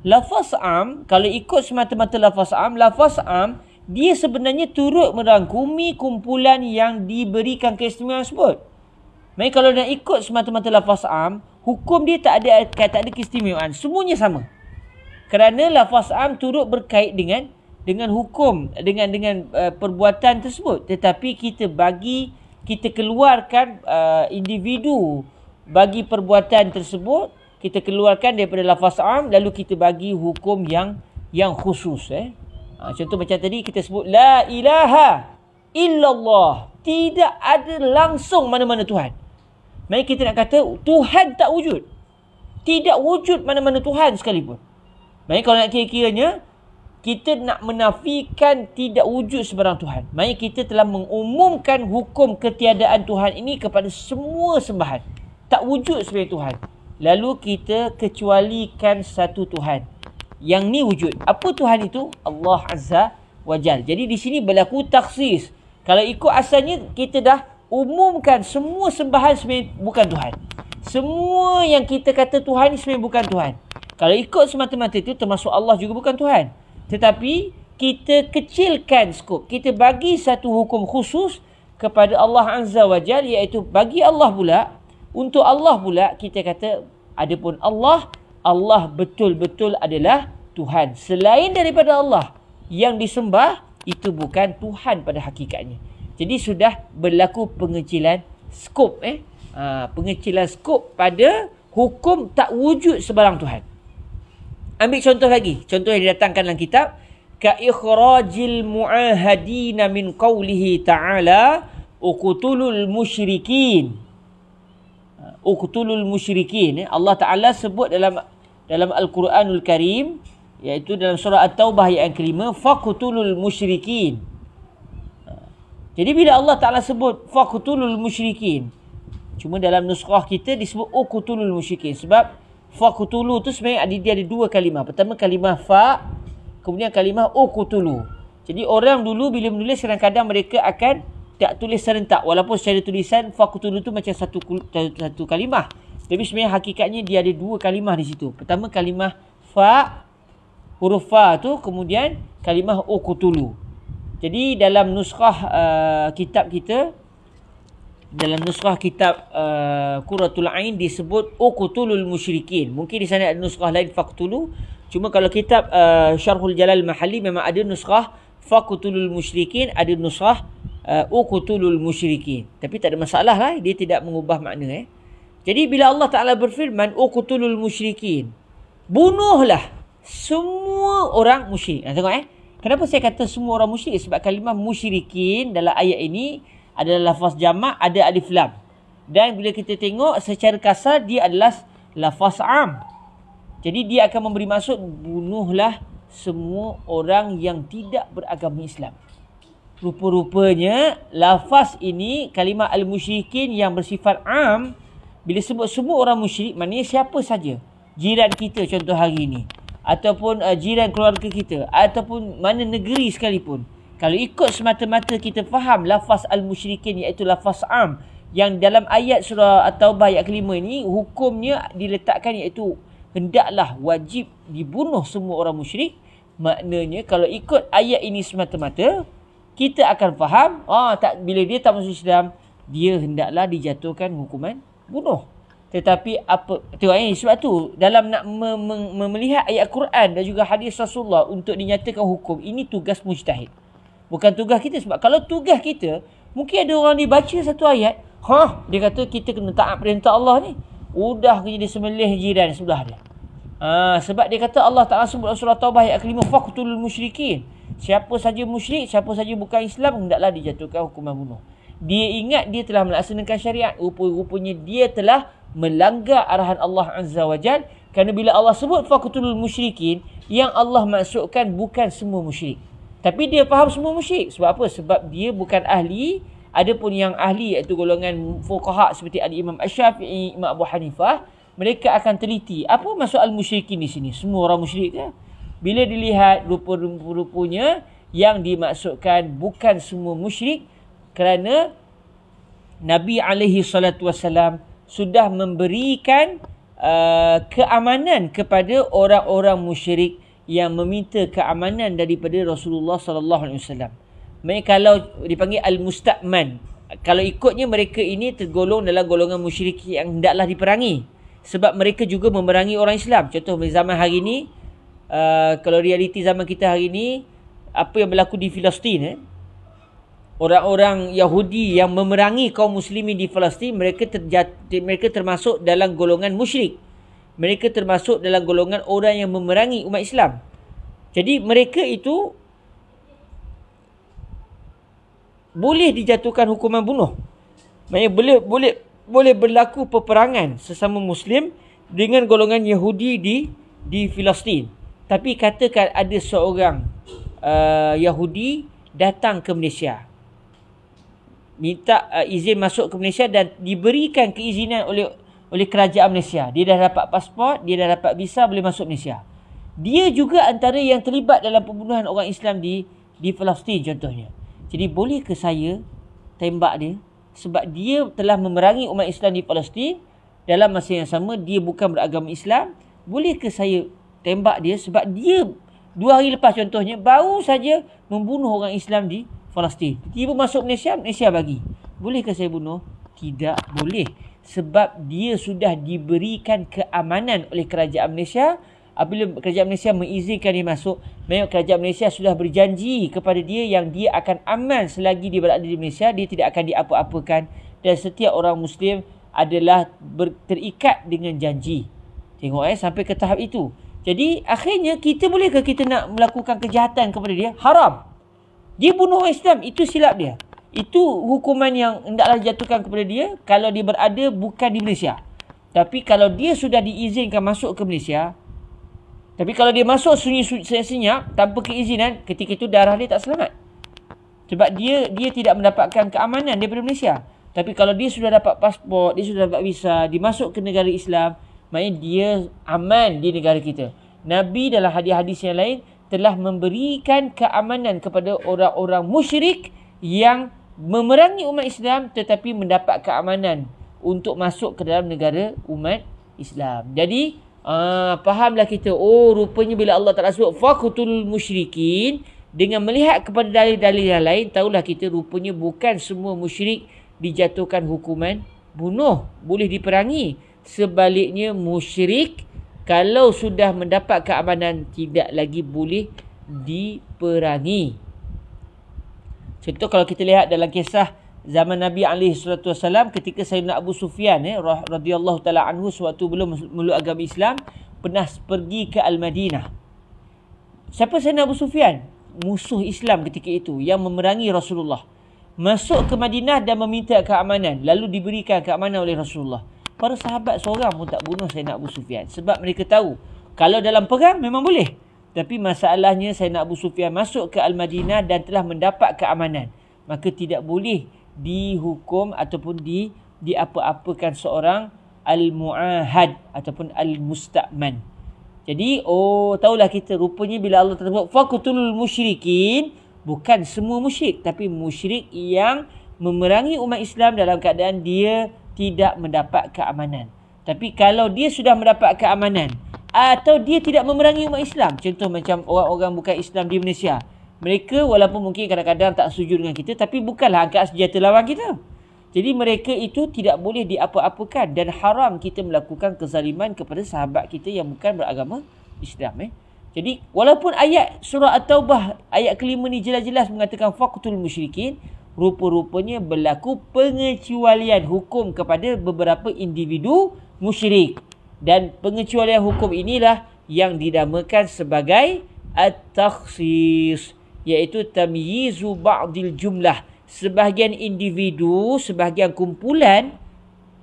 lafaz am kalau ikut semata-mata lafaz am lafaz am dia sebenarnya turut merangkumi kumpulan yang diberikan keistimewaan tersebut Maksudnya kalau nak ikut semata-mata lafaz am hukum dia tak ada tak ada keistimewaan semuanya sama kerana lafaz am turut berkait dengan dengan hukum dengan dengan uh, perbuatan tersebut tetapi kita bagi kita keluarkan uh, individu bagi perbuatan tersebut kita keluarkan daripada lafaz am lalu kita bagi hukum yang yang khusus eh ha, contoh macam tadi kita sebut la ilaha illallah tidak ada langsung mana-mana tuhan mari kita nak kata tuhan tak wujud tidak wujud mana-mana tuhan sekalipun mari kalau nak kira-kiranya kita nak menafikan tidak wujud sebarang Tuhan. Maksudnya kita telah mengumumkan hukum ketiadaan Tuhan ini kepada semua sembahan. Tak wujud sebagai Tuhan. Lalu kita kecualikan satu Tuhan. Yang ni wujud. Apa Tuhan itu? Allah Azza wa Jal. Jadi di sini berlaku taksis. Kalau ikut asalnya, kita dah umumkan semua sembahan sebagai bukan Tuhan. Semua yang kita kata Tuhan ini sebenarnya bukan Tuhan. Kalau ikut semata-mata itu, termasuk Allah juga bukan Tuhan tetapi kita kecilkan skop kita bagi satu hukum khusus kepada Allah Azza wa Jal iaitu bagi Allah pula untuk Allah pula kita kata ada pun Allah Allah betul-betul adalah Tuhan selain daripada Allah yang disembah itu bukan Tuhan pada hakikatnya jadi sudah berlaku pengecilan skop eh ha, ah, pengecilan skop pada hukum tak wujud sebarang Tuhan ambil contoh lagi contoh yang didatangkan dalam kitab ka ikhrajil muahadin min qawlihi ta'ala uqtulul musyrikin ha, uqtulul musyrikin eh. Allah Taala sebut dalam dalam al-Quranul Karim iaitu dalam surah at-taubah ayat yang kelima faqtulul musyrikin ha, jadi bila Allah Taala sebut faqtulul musyrikin cuma dalam nuskhah kita disebut uqtulul musyrikin sebab fa kutulu tu sebenarnya ada, dia ada dua kalimah. Pertama kalimah fa, kemudian kalimah o kutulu. Jadi orang dulu bila menulis kadang-kadang mereka akan tak tulis serentak. Walaupun secara tulisan fa kutulu tu macam satu, satu, satu kalimah. Tapi sebenarnya hakikatnya dia ada dua kalimah di situ. Pertama kalimah fa, huruf fa tu, kemudian kalimah o kutulu. Jadi dalam nuskah uh, kitab kita, dalam nuskah kitab uh, Quratul Ain disebut Uqtulul Mushrikin. Mungkin di sana ada nuskah lain Faqtulu. Cuma kalau kitab uh, Syarhul Jalal Mahali memang ada nuskah Faqtulul Mushrikin, ada nuskah uh, Uqtulul Mushrikin. Tapi tak ada masalah lah, dia tidak mengubah makna eh. Jadi bila Allah Taala berfirman Uqtulul Mushrikin, bunuhlah semua orang musyrik. Nah, tengok eh. Kenapa saya kata semua orang musyrik? Sebab kalimah musyrikin dalam ayat ini adalah lafaz jamak ada alif lam. Dan bila kita tengok secara kasar dia adalah lafaz am. Jadi dia akan memberi maksud bunuhlah semua orang yang tidak beragama Islam. Rupa-rupanya lafaz ini kalimah al musyikin yang bersifat am bila sebut semua orang musyrik maknanya siapa saja. Jiran kita contoh hari ini ataupun uh, jiran keluarga kita ataupun mana negeri sekalipun. Kalau ikut semata-mata kita faham lafaz al-musyrikin iaitu lafaz am yang dalam ayat surah At-Taubah ayat kelima ni hukumnya diletakkan iaitu hendaklah wajib dibunuh semua orang musyrik maknanya kalau ikut ayat ini semata-mata kita akan faham ah tak bila dia tak masuk Islam dia hendaklah dijatuhkan hukuman bunuh tetapi apa tengok ini eh, sebab tu dalam nak mem- mem- melihat ayat Quran dan juga hadis Rasulullah untuk dinyatakan hukum ini tugas mujtahid bukan tugas kita sebab kalau tugas kita mungkin ada orang ni baca satu ayat ha dia kata kita kena taat perintah Allah ni udah kena disembelih jiran sebelah dia ha, sebab dia kata Allah Taala sebut dalam surah taubah ayat kelima faqtulul musyrikin siapa saja musyrik siapa saja bukan Islam hendaklah dijatuhkan hukuman bunuh dia ingat dia telah melaksanakan syariat rupanya dia telah melanggar arahan Allah Azza wa Jal kerana bila Allah sebut faqtulul musyrikin yang Allah maksudkan bukan semua musyrik tapi dia faham semua musyrik. Sebab apa? Sebab dia bukan ahli. Ada pun yang ahli iaitu golongan fuqaha seperti Ali Imam Ash-Syafi'i, Imam Abu Hanifah. Mereka akan teliti. Apa maksud al-musyrikin di sini? Semua orang musyrik ke? Bila dilihat rupa-rupanya yang dimaksudkan bukan semua musyrik kerana Nabi alaihi salatu wasallam sudah memberikan uh, keamanan kepada orang-orang musyrik yang meminta keamanan daripada Rasulullah sallallahu alaihi wasallam. Mereka kalau dipanggil al-musta'man. Kalau ikutnya mereka ini tergolong dalam golongan musyrik yang hendaklah diperangi sebab mereka juga memerangi orang Islam. Contoh zaman hari ini uh, kalau realiti zaman kita hari ini apa yang berlaku di Filistin eh? Orang-orang Yahudi yang memerangi kaum muslimin di Palestin mereka terjat, mereka termasuk dalam golongan musyrik mereka termasuk dalam golongan orang yang memerangi umat Islam. Jadi mereka itu boleh dijatuhkan hukuman bunuh. Maksudnya boleh boleh boleh berlaku peperangan sesama muslim dengan golongan Yahudi di di Filistin. Tapi katakan ada seorang uh, Yahudi datang ke Malaysia. Minta uh, izin masuk ke Malaysia dan diberikan keizinan oleh oleh kerajaan Malaysia. Dia dah dapat pasport, dia dah dapat visa boleh masuk Malaysia. Dia juga antara yang terlibat dalam pembunuhan orang Islam di di Palestin contohnya. Jadi boleh ke saya tembak dia sebab dia telah memerangi umat Islam di Palestin dalam masa yang sama dia bukan beragama Islam, boleh ke saya tembak dia sebab dia dua hari lepas contohnya baru saja membunuh orang Islam di Palestin. Tiba masuk Malaysia, Malaysia bagi. Boleh ke saya bunuh? Tidak boleh sebab dia sudah diberikan keamanan oleh kerajaan Malaysia apabila kerajaan Malaysia mengizinkan dia masuk memang kerajaan Malaysia sudah berjanji kepada dia yang dia akan aman selagi dia berada di Malaysia dia tidak akan diapa-apakan dan setiap orang muslim adalah ber, terikat dengan janji tengok eh sampai ke tahap itu jadi akhirnya kita boleh ke kita nak melakukan kejahatan kepada dia haram dia bunuh Islam itu silap dia itu hukuman yang hendaklah jatuhkan kepada dia kalau dia berada bukan di Malaysia. Tapi kalau dia sudah diizinkan masuk ke Malaysia, tapi kalau dia masuk sunyi senyap tanpa keizinan, ketika itu darah dia tak selamat. Sebab dia dia tidak mendapatkan keamanan daripada Malaysia. Tapi kalau dia sudah dapat pasport, dia sudah dapat visa, dimasuk ke negara Islam, maknanya dia aman di negara kita. Nabi dalam hadis-hadis yang lain telah memberikan keamanan kepada orang-orang musyrik yang memerangi umat Islam tetapi mendapat keamanan untuk masuk ke dalam negara umat Islam. Jadi uh, fahamlah kita oh rupanya bila Allah Taala sebut faqtul musyrikin dengan melihat kepada dalil-dalil yang lain tahulah kita rupanya bukan semua musyrik dijatuhkan hukuman bunuh boleh diperangi sebaliknya musyrik kalau sudah mendapat keamanan tidak lagi boleh diperangi Contoh kalau kita lihat dalam kisah zaman Nabi alaihi salatu wasallam ketika Sayyidina Abu Sufyan eh radhiyallahu taala anhu sewaktu belum meluk agama Islam pernah pergi ke Al-Madinah. Siapa Sayyidina Abu Sufyan? Musuh Islam ketika itu yang memerangi Rasulullah. Masuk ke Madinah dan meminta keamanan lalu diberikan keamanan oleh Rasulullah. Para sahabat seorang pun tak bunuh Sayyidina Abu Sufyan sebab mereka tahu kalau dalam perang memang boleh. Tapi masalahnya saya nak Abu Sufyan masuk ke Al-Madinah dan telah mendapat keamanan. Maka tidak boleh dihukum ataupun di di apa-apa apakan seorang Al-Mu'ahad ataupun Al-Musta'man. Jadi, oh, tahulah kita rupanya bila Allah tersebut Fakutul musyrikin Bukan semua musyrik Tapi musyrik yang memerangi umat Islam dalam keadaan dia tidak mendapat keamanan Tapi kalau dia sudah mendapat keamanan atau dia tidak memerangi umat Islam. Contoh macam orang-orang bukan Islam di Malaysia. Mereka walaupun mungkin kadang-kadang tak setuju dengan kita tapi bukanlah angkat senjata lawan kita. Jadi mereka itu tidak boleh diapa-apakan dan haram kita melakukan kezaliman kepada sahabat kita yang bukan beragama Islam. Eh. Jadi walaupun ayat surah At-Taubah ayat kelima ni jelas-jelas mengatakan faqtul musyrikin rupa-rupanya berlaku pengecualian hukum kepada beberapa individu musyrik dan pengecualian hukum inilah yang dinamakan sebagai at-takhsis iaitu tamyizu ba'dil jumlah sebahagian individu sebahagian kumpulan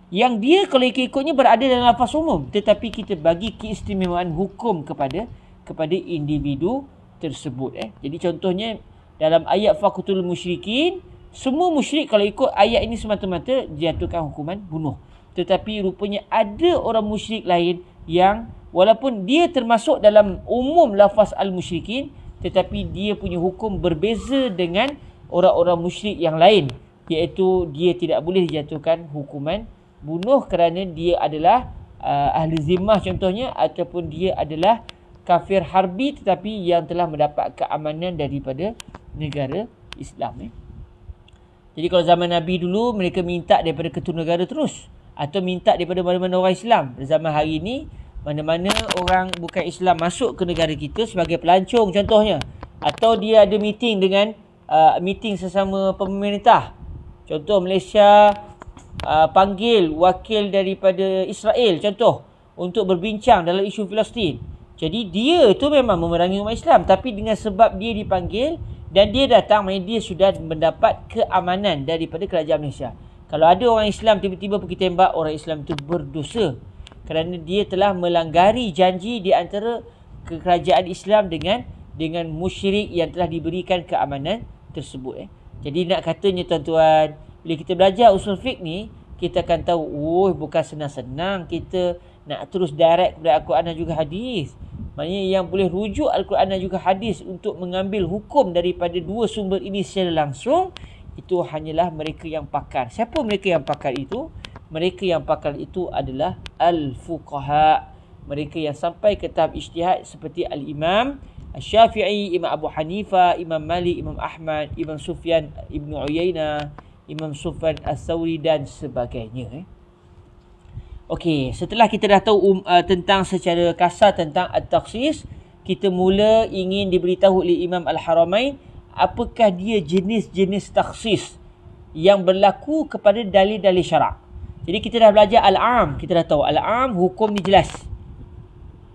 yang dia kalau ikut-ikutnya berada dalam lafaz umum tetapi kita bagi keistimewaan hukum kepada kepada individu tersebut eh jadi contohnya dalam ayat fakutul musyrikin semua musyrik kalau ikut ayat ini semata-mata jatuhkan hukuman bunuh tetapi rupanya ada orang musyrik lain yang walaupun dia termasuk dalam umum lafaz al-musyrikin tetapi dia punya hukum berbeza dengan orang-orang musyrik yang lain iaitu dia tidak boleh dijatuhkan hukuman bunuh kerana dia adalah uh, ahli zimmah contohnya ataupun dia adalah kafir harbi tetapi yang telah mendapat keamanan daripada negara Islam. Eh. Jadi kalau zaman Nabi dulu mereka minta daripada ketua negara terus atau minta daripada mana-mana orang Islam zaman hari ini mana-mana orang bukan Islam masuk ke negara kita sebagai pelancong contohnya atau dia ada meeting dengan uh, meeting sesama pemerintah contoh Malaysia uh, panggil wakil daripada Israel contoh untuk berbincang dalam isu Palestin jadi dia tu memang memerangi umat Islam tapi dengan sebab dia dipanggil dan dia datang dia sudah mendapat keamanan daripada kerajaan Malaysia. Kalau ada orang Islam tiba-tiba pergi tembak, orang Islam itu berdosa. Kerana dia telah melanggari janji di antara kerajaan Islam dengan dengan musyrik yang telah diberikan keamanan tersebut. Eh. Jadi nak katanya tuan-tuan, bila kita belajar usul fiqh ni, kita akan tahu, oh bukan senang-senang kita nak terus direct kepada Al-Quran dan juga hadis. Maknanya yang boleh rujuk Al-Quran dan juga hadis untuk mengambil hukum daripada dua sumber ini secara langsung, itu hanyalah mereka yang pakar. Siapa mereka yang pakar itu? Mereka yang pakar itu adalah al-fuqaha. Mereka yang sampai ke tahap ijtihad seperti al-Imam Syafi'i, Imam Abu Hanifa, Imam Malik, Imam Ahmad, Imam Sufyan Ibn Uyayna, Imam Sufyan Al-Thawri dan sebagainya. Eh. Okey, setelah kita dah tahu um, uh, tentang secara kasar tentang at-taksis, kita mula ingin diberitahu oleh Imam Al-Haramain apakah dia jenis-jenis taksis yang berlaku kepada dalil-dalil syarak. Jadi kita dah belajar al-am, kita dah tahu al-am hukum ni jelas.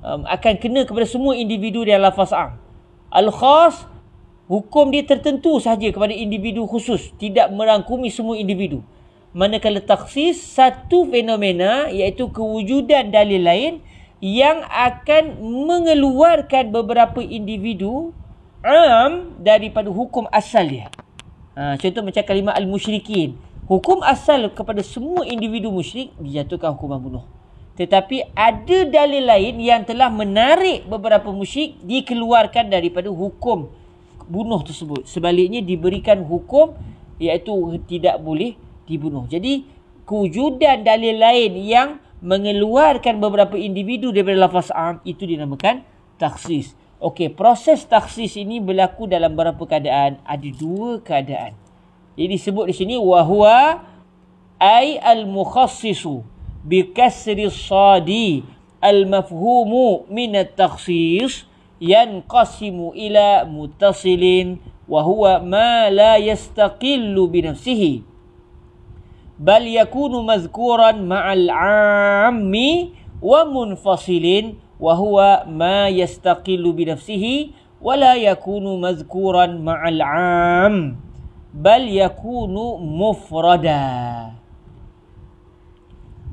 Um, akan kena kepada semua individu dengan lafaz am. Al-khas hukum dia tertentu saja kepada individu khusus, tidak merangkumi semua individu. Manakala taksis satu fenomena iaitu kewujudan dalil lain yang akan mengeluarkan beberapa individu am daripada hukum asal dia. Ha, contoh macam kalimah al-musyrikin. Hukum asal kepada semua individu musyrik dijatuhkan hukuman bunuh. Tetapi ada dalil lain yang telah menarik beberapa musyrik dikeluarkan daripada hukum bunuh tersebut. Sebaliknya diberikan hukum iaitu tidak boleh dibunuh. Jadi kewujudan dalil lain yang mengeluarkan beberapa individu daripada lafaz am itu dinamakan taksis. Okey, proses taksis ini berlaku dalam berapa keadaan? Ada dua keadaan. Jadi disebut di sini wahwa ay al mukhassisu bi kasri sadi al mafhumu min at taksis yanqasimu ila mutasilin wahwa ma la yastaqillu bi nafsihi bal yakunu mazkuran al ammi wa munfasilin وهو ما يستقل بنفسه ولا يكون مذكورا مع العام بل يكون مفردا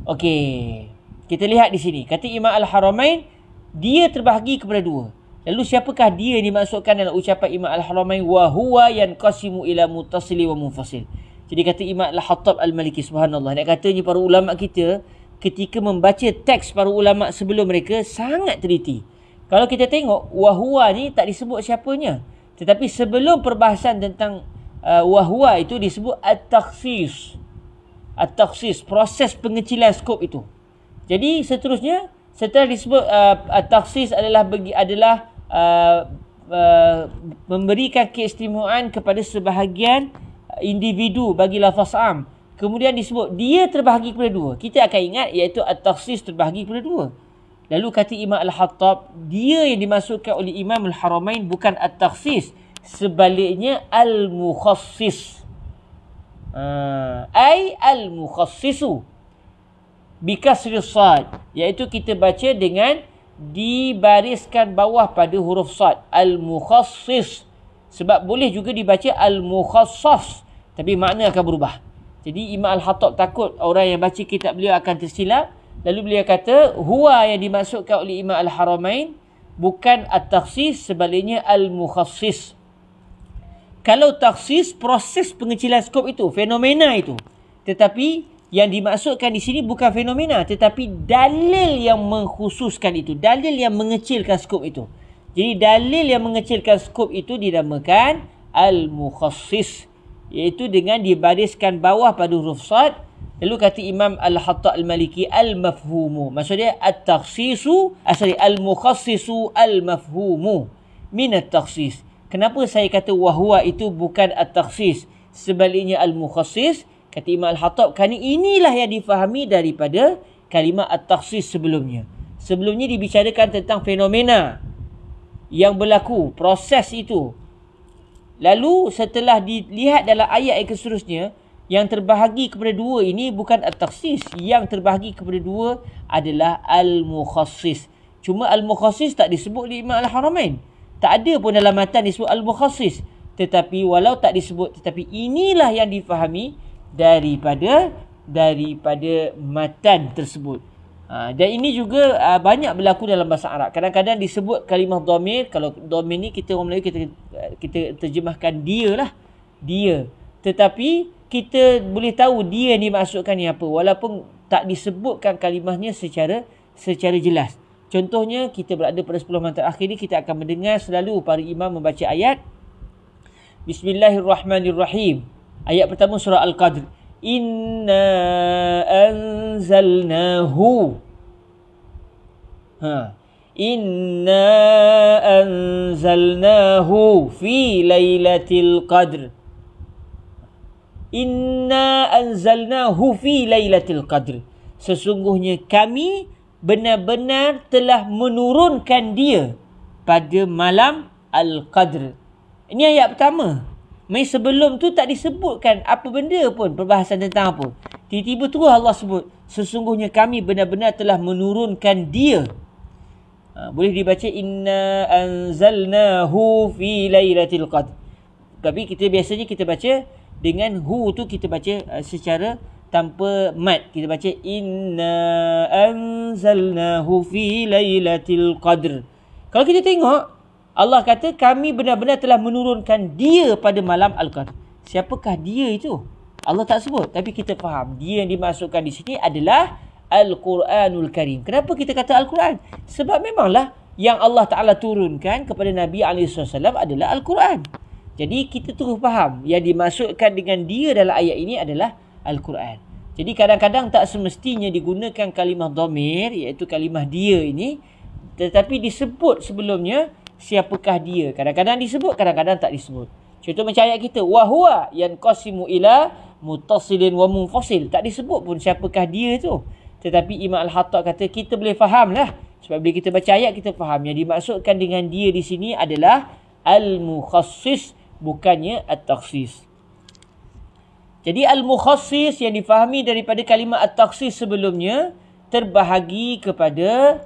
Okey, kita lihat di sini. Kata Imam Al-Haramain, dia terbahagi kepada dua. Lalu siapakah dia yang dimaksudkan dalam ucapan Imam Al-Haramain? Wahuwa yang kasimu ila mutasili wa mufasil. Jadi kata Imam Al-Hattab Al-Maliki, subhanallah. Nak katanya para ulama kita, ketika membaca teks para ulama sebelum mereka sangat teliti. Kalau kita tengok wahwa ni tak disebut siapanya. Tetapi sebelum perbahasan tentang uh, wahwa itu disebut at-takhsis. At-takhsis proses pengecilan skop itu. Jadi seterusnya setelah disebut uh, at-takhsis adalah bagi adalah uh, uh, memberikan keistimewaan kepada sebahagian individu bagi lafaz am. Kemudian disebut dia terbahagi kepada dua. Kita akan ingat iaitu at-takhsis terbahagi kepada dua. Lalu kata Imam Al-Hattab, dia yang dimasukkan oleh Imam Al-Haramain bukan at-takhsis. Sebaliknya al-mukhassis. Uh, ah, Ay al-mukhassisu. Bikasri sad. Iaitu kita baca dengan dibariskan bawah pada huruf sad. Al-mukhassis. Sebab boleh juga dibaca al-mukhassas. Tapi makna akan berubah. Jadi Imam Al-Hattab takut orang yang baca kitab beliau akan tersilap. Lalu beliau kata, huwa yang dimasukkan oleh Imam Al-Haramain bukan at taksis sebaliknya al-mukhassis. Kalau taksis proses pengecilan skop itu, fenomena itu. Tetapi yang dimaksudkan di sini bukan fenomena tetapi dalil yang mengkhususkan itu, dalil yang mengecilkan skop itu. Jadi dalil yang mengecilkan skop itu dinamakan al-mukhassis iaitu dengan dibariskan bawah pada huruf sad lalu kata Imam Al-Hatta Al-Maliki al-mafhumu maksudnya at-takhsisu asli ah, al-mukhassisu al-mafhumu min at-takhsis kenapa saya kata wahwa itu bukan at-takhsis sebaliknya al-mukhassis kata Imam Al-Hatta kerana inilah yang difahami daripada kalimah at-takhsis sebelumnya sebelumnya dibicarakan tentang fenomena yang berlaku proses itu Lalu setelah dilihat dalam ayat yang keseterusnya yang terbahagi kepada dua ini bukan at-takhsis yang terbahagi kepada dua adalah al-mukhassis. Cuma al-mukhassis tak disebut di Imam Al-Haramain. Tak ada pun dalam matan disebut al-mukhassis. Tetapi walau tak disebut tetapi inilah yang difahami daripada daripada matan tersebut. Ah, dan ini juga uh, banyak berlaku dalam bahasa Arab. Kadang-kadang disebut kalimah domir. Kalau domir ni kita orang Melayu kita, kita terjemahkan dia lah. Dia. Tetapi kita boleh tahu dia ni maksudkan ni apa. Walaupun tak disebutkan kalimahnya secara secara jelas. Contohnya kita berada pada 10 mantan akhir ni kita akan mendengar selalu para imam membaca ayat. Bismillahirrahmanirrahim. Ayat pertama surah Al-Qadr inna anzalnahu ha inna anzalnahu fi lailatul qadr inna anzalnahu fi lailatul qadr sesungguhnya kami benar-benar telah menurunkan dia pada malam al-qadr ini ayat pertama Main sebelum tu tak disebutkan apa benda pun perbahasan tentang apa. Tiba-tiba terus Allah sebut, sesungguhnya kami benar-benar telah menurunkan dia. Ha, boleh dibaca inna anzalnahu fi lailatul qadr. Tapi kita biasanya kita baca dengan hu tu kita baca ha, secara tanpa mat. Kita baca inna anzalnahu fi lailatul qadr. Kalau kita tengok Allah kata kami benar-benar telah menurunkan dia pada malam Al-Qadr. Siapakah dia itu? Allah tak sebut. Tapi kita faham. Dia yang dimasukkan di sini adalah Al-Quranul Karim. Kenapa kita kata Al-Quran? Sebab memanglah yang Allah Ta'ala turunkan kepada Nabi SAW adalah Al-Quran. Jadi kita terus faham. Yang dimasukkan dengan dia dalam ayat ini adalah Al-Quran. Jadi kadang-kadang tak semestinya digunakan kalimah domir iaitu kalimah dia ini tetapi disebut sebelumnya siapakah dia. Kadang-kadang disebut, kadang-kadang tak disebut. Contoh macam ayat kita, wahua yang qasimu ila mutasilin wa munfasil. Tak disebut pun siapakah dia tu. Tetapi Imam Al-Hattab kata, kita boleh faham lah. Sebab bila kita baca ayat, kita faham. Yang dimaksudkan dengan dia di sini adalah al-mukhassis bukannya at-takhsis. Jadi al-mukhassis yang difahami daripada kalimah at-takhsis sebelumnya terbahagi kepada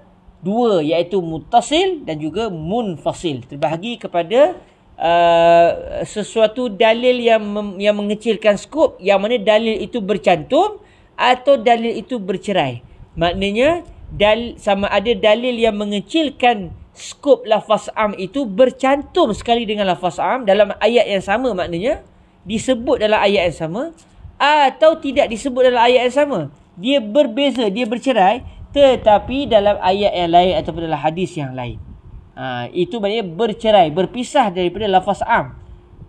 dua iaitu mutasil dan juga munfasil terbahagi kepada uh, sesuatu dalil yang mem- yang mengecilkan skop yang mana dalil itu bercantum atau dalil itu bercerai maknanya dal sama ada dalil yang mengecilkan skop lafaz am itu bercantum sekali dengan lafaz am dalam ayat yang sama maknanya disebut dalam ayat yang sama atau tidak disebut dalam ayat yang sama dia berbeza dia bercerai tetapi dalam ayat yang lain ataupun dalam hadis yang lain. Ha, itu maknanya bercerai, berpisah daripada lafaz am.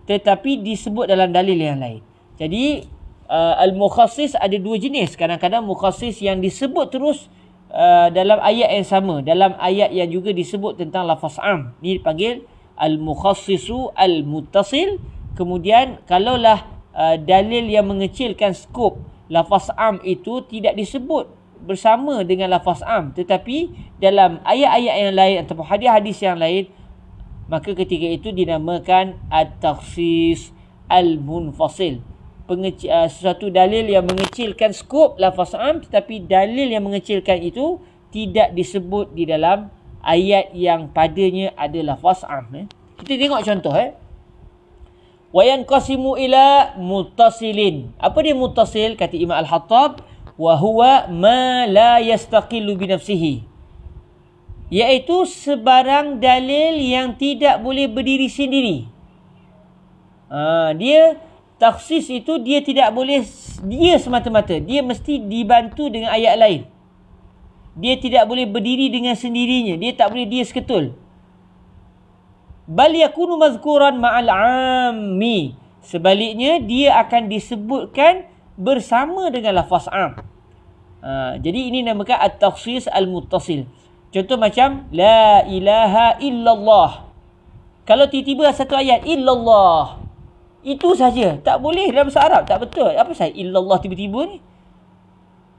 Tetapi disebut dalam dalil yang lain. Jadi uh, al mukhasis ada dua jenis. Kadang-kadang mukhasis yang disebut terus uh, dalam ayat yang sama, dalam ayat yang juga disebut tentang lafaz am. Ini dipanggil al mukhasisu al mutasil. Kemudian kalaulah uh, dalil yang mengecilkan skop lafaz am itu tidak disebut bersama dengan lafaz am tetapi dalam ayat-ayat yang lain atau hadis-hadis yang lain maka ketika itu dinamakan at-takhsis al-munfasil ah, sesuatu dalil yang mengecilkan skop lafaz am tetapi dalil yang mengecilkan itu tidak disebut di dalam ayat yang padanya ada lafaz am eh. kita tengok contoh eh Wayan yanqasimu ila mutasilin apa dia mutasil kata imam al-hattab wa huwa ma la yastaqillu bi nafsihi iaitu sebarang dalil yang tidak boleh berdiri sendiri ha, dia takhsis itu dia tidak boleh dia semata-mata dia mesti dibantu dengan ayat lain dia tidak boleh berdiri dengan sendirinya dia tak boleh dia seketul bal yakunu mazkuran ma'al ammi sebaliknya dia akan disebutkan bersama dengan lafaz am. Ha, jadi ini namakan at-takhsis al-muttasil. Contoh macam la ilaha illallah. Kalau tiba-tiba satu ayat illallah. Itu saja. Tak boleh dalam bahasa Arab. Tak betul. Apa saya illallah tiba-tiba ni?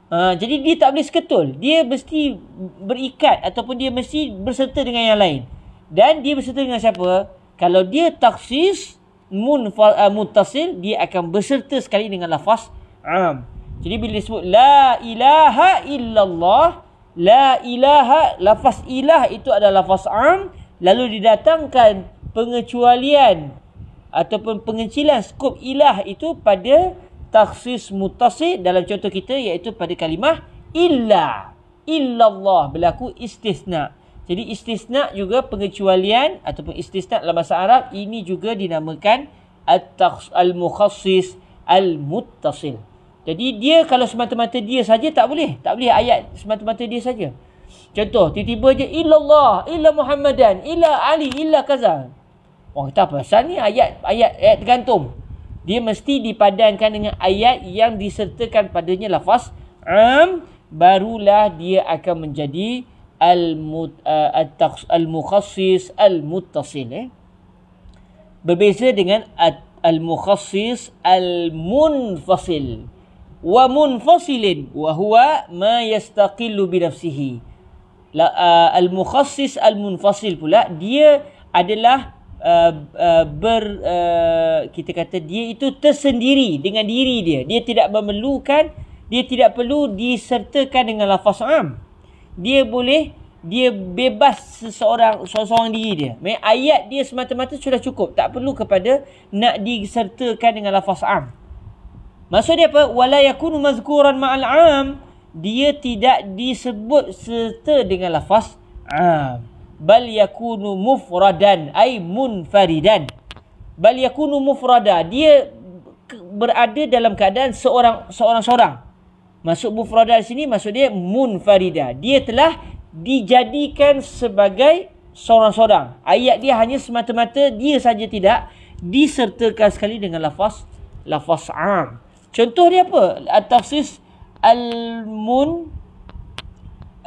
Ha, jadi dia tak boleh seketul. Dia mesti berikat ataupun dia mesti berserta dengan yang lain. Dan dia berserta dengan siapa? Kalau dia takhsis mun uh, eh, mutasil dia akan berserta sekali dengan lafaz Am. Jadi bila disebut la ilaha illallah, la ilaha lafaz ilah itu adalah lafaz am lalu didatangkan pengecualian ataupun pengecilan skop ilah itu pada taksis mutasi dalam contoh kita iaitu pada kalimah illa illallah berlaku istisna jadi istisna juga pengecualian ataupun istisna dalam bahasa Arab ini juga dinamakan at-takhsis al-mukhassis al-muttasil al mukhassis al muttasil jadi dia kalau semata-mata dia saja tak boleh. Tak boleh ayat semata-mata dia saja. Contoh, tiba-tiba je illa Allah, illa Muhammadan, illa Ali, illa Qaza. Orang kata apa? Asal ni ayat, ayat, ayat tergantung. Dia mesti dipadankan dengan ayat yang disertakan padanya lafaz am barulah dia akan menjadi al eh, mukhasis uh, al-muttasil eh? berbeza dengan al mukhasis al-munfasil wa munfasilin wa huwa ma yastaqillu bi nafsihi la uh, al mukhassis al munfasil pula dia adalah uh, uh, ber uh, kita kata dia itu tersendiri dengan diri dia dia tidak memerlukan dia tidak perlu disertakan dengan lafaz am dia boleh dia bebas seseorang seseorang diri dia. Maksudnya, ayat dia semata-mata sudah cukup. Tak perlu kepada nak disertakan dengan lafaz am. Maksudnya apa? Wala yakunu mazkuran ma'al am. Dia tidak disebut serta dengan lafaz am. Bal yakunu mufradan. Ay munfaridan. Bal yakunu mufrada. Dia berada dalam keadaan seorang seorang seorang. Masuk mufrada di sini maksud dia munfarida. Dia telah dijadikan sebagai seorang-seorang. Ayat dia hanya semata-mata dia saja tidak disertakan sekali dengan lafaz lafaz am. Contoh dia apa? At-tafsis al-mun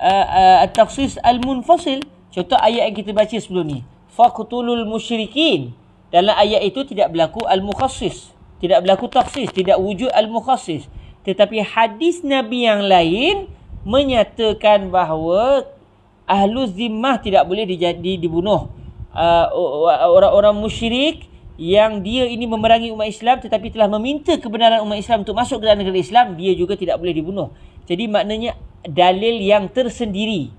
uh, eh, uh, eh, at-tafsis al-munfasil. Contoh ayat yang kita baca sebelum ni. Faqtulul musyrikin. Dalam ayat itu tidak berlaku al-mukhassis. Tidak berlaku tafsis, tidak wujud al-mukhassis. Tetapi hadis Nabi yang lain menyatakan bahawa ahlu zimmah tidak boleh dijadi dibunuh. Eh, orang-orang uh, musyrik uh, yang dia ini memerangi umat Islam tetapi telah meminta kebenaran umat Islam untuk masuk ke dalam negeri Islam, dia juga tidak boleh dibunuh. Jadi maknanya dalil yang tersendiri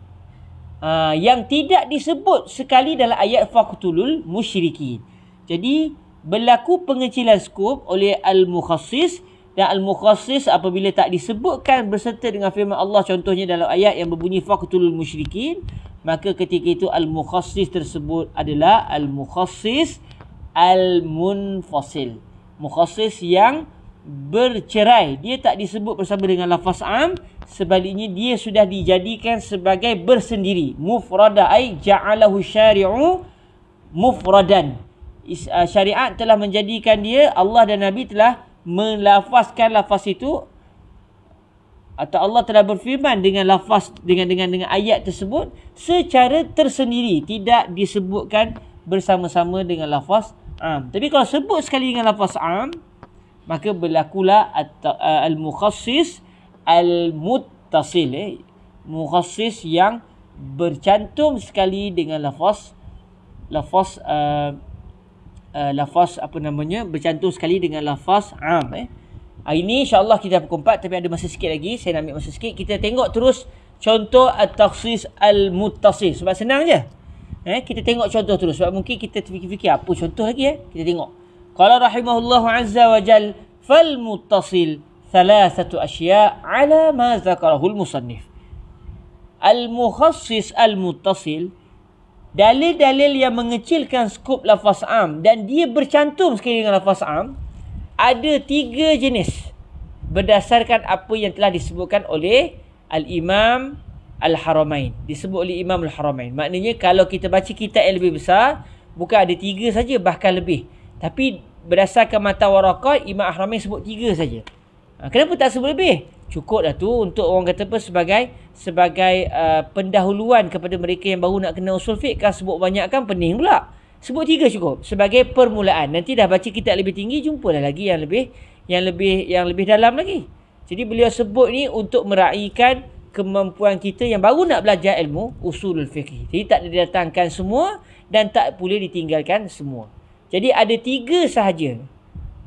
uh, yang tidak disebut sekali dalam ayat faqtulul musyrikin. Jadi berlaku pengecilan skop oleh al mukhasis dan al mukhasis apabila tak disebutkan berserta dengan firman Allah contohnya dalam ayat yang berbunyi faqtulul musyrikin maka ketika itu al mukhasis tersebut adalah al mukhasis al-munfasil. Mukhasis yang bercerai. Dia tak disebut bersama dengan lafaz am. Sebaliknya dia sudah dijadikan sebagai bersendiri. Mufrada ja'alahu syari'u mufradan. Uh, syariat telah menjadikan dia, Allah dan Nabi telah melafazkan lafaz itu atau Allah telah berfirman dengan lafaz dengan dengan dengan ayat tersebut secara tersendiri tidak disebutkan bersama-sama dengan lafaz Am. Tapi kalau sebut sekali dengan lafaz am, maka berlakulah uh, al-mukhassis al-muttasil. Eh. Mukhassis yang bercantum sekali dengan lafaz lafaz uh, uh, lafaz apa namanya bercantum sekali dengan lafaz am eh. Hari ini insyaallah kita pukul 4 tapi ada masa sikit lagi, saya nak ambil masa sikit. Kita tengok terus contoh at-takhsis al-muttasil. Sebab senang je. Eh, kita tengok contoh terus sebab mungkin kita terfikir-fikir apa contoh lagi eh. Kita tengok. Qala rahimahullahu azza wa jal fal muttasil thalathatu asya' ala ma zakarahu al musannif. Al mukhassis al muttasil dalil-dalil yang mengecilkan skop lafaz am dan dia bercantum sekali dengan lafaz am ada tiga jenis berdasarkan apa yang telah disebutkan oleh al-imam Al-Haramain Disebut oleh Imam Al-Haramain Maknanya kalau kita baca kitab yang lebih besar Bukan ada tiga saja bahkan lebih Tapi berdasarkan mata warakah Imam Al-Haramain sebut tiga saja ha, Kenapa tak sebut lebih? Cukup dah tu untuk orang kata apa sebagai Sebagai uh, pendahuluan kepada mereka yang baru nak kena usul fiqh Kalau sebut banyak kan pening pula Sebut tiga cukup sebagai permulaan Nanti dah baca kitab lebih tinggi Jumpalah lagi yang lebih Yang lebih yang lebih dalam lagi jadi beliau sebut ni untuk meraihkan kemampuan kita yang baru nak belajar ilmu usulul fiqh. Jadi tak datangkan semua dan tak boleh ditinggalkan semua. Jadi ada tiga sahaja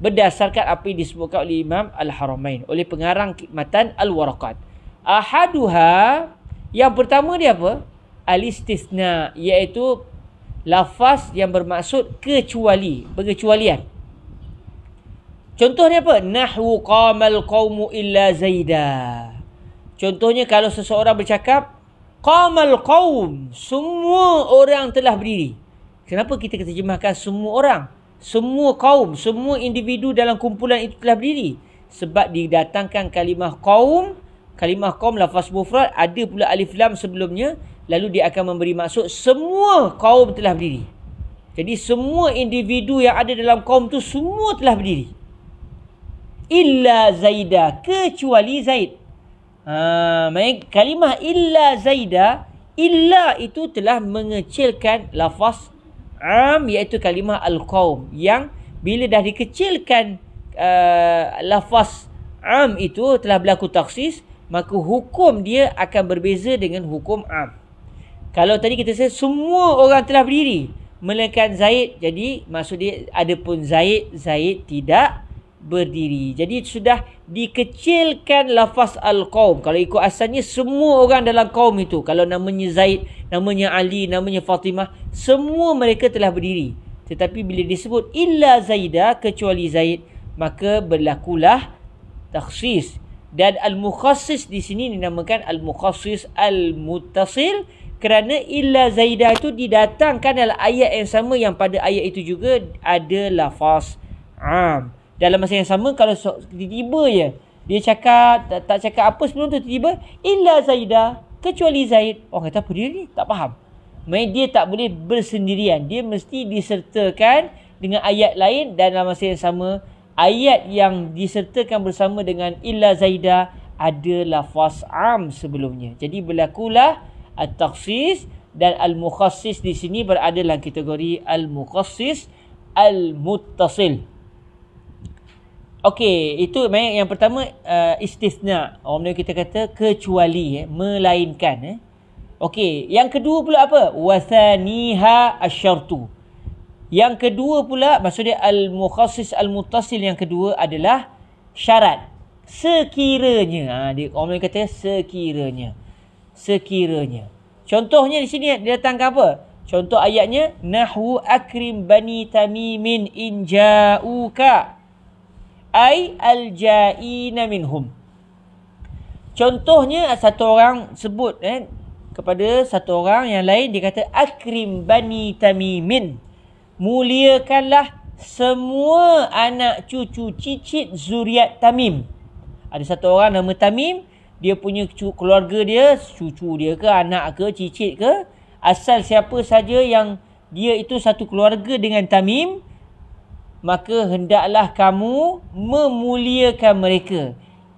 berdasarkan apa yang disebutkan oleh Imam Al-Haramain oleh pengarang matan Al-Waraqat. Ahaduha yang pertama dia apa? Al-istisna iaitu lafaz yang bermaksud kecuali, pengecualian. Contohnya apa? Nahwu qamal qawmu illa zaidah. Contohnya kalau seseorang bercakap qamal qaum semua orang telah berdiri. Kenapa kita terjemahkan semua orang? Semua kaum, semua individu dalam kumpulan itu telah berdiri. Sebab didatangkan kalimah kaum, kalimah kaum lafaz mufrad ada pula alif lam sebelumnya lalu dia akan memberi maksud semua kaum telah berdiri. Jadi semua individu yang ada dalam kaum tu semua telah berdiri. Illa Zaidah kecuali Zaid. Ah, baik kalimah illa zaida illa itu telah mengecilkan lafaz am iaitu kalimah al-qaum yang bila dah dikecilkan uh, lafaz am itu telah berlaku taksis maka hukum dia akan berbeza dengan hukum am kalau tadi kita say, semua orang telah berdiri melainkan Zaid jadi maksud dia adapun Zaid Zaid tidak berdiri. Jadi sudah dikecilkan lafaz al-qaum. Kalau ikut asalnya semua orang dalam kaum itu. Kalau namanya Zaid, namanya Ali, namanya Fatimah. Semua mereka telah berdiri. Tetapi bila disebut illa Zaidah kecuali Zaid. Maka berlakulah taksis. Dan al-mukhasis di sini dinamakan al-mukhasis al-mutasil. Kerana illa Zaidah itu didatangkan dalam ayat yang sama yang pada ayat itu juga ada lafaz am. Um dalam masa yang sama kalau tiba-tiba je dia cakap tak, tak cakap apa sebelum tu tiba-tiba illa zaida kecuali zaid orang kata apa dia ni tak faham main dia tak boleh bersendirian dia mesti disertakan dengan ayat lain dan dalam masa yang sama ayat yang disertakan bersama dengan illa zaida ada lafaz am sebelumnya jadi berlakulah at-takhsis dan al-mukhassis di sini berada dalam kategori al-mukhassis al-muttasil Okey, itu memang yang pertama uh, istisna. Orang Melayu kita kata kecuali eh, melainkan eh. Okey, yang kedua pula apa? Wasaniha asyartu. Yang kedua pula maksud dia al-mukhassis al-muttasil yang kedua adalah syarat. Sekiranya, ha, dia, orang Melayu kata sekiranya. Sekiranya. Contohnya di sini dia datangkan apa? Contoh ayatnya nahwu akrim bani tamimin in ja'uka ai al-ja'ina minhum. Contohnya satu orang sebut eh, kepada satu orang yang lain dia kata akrim bani tamimin. Muliakanlah semua anak cucu cicit zuriat tamim. Ada satu orang nama tamim. Dia punya keluarga dia, cucu dia ke, anak ke, cicit ke. Asal siapa saja yang dia itu satu keluarga dengan tamim maka hendaklah kamu memuliakan mereka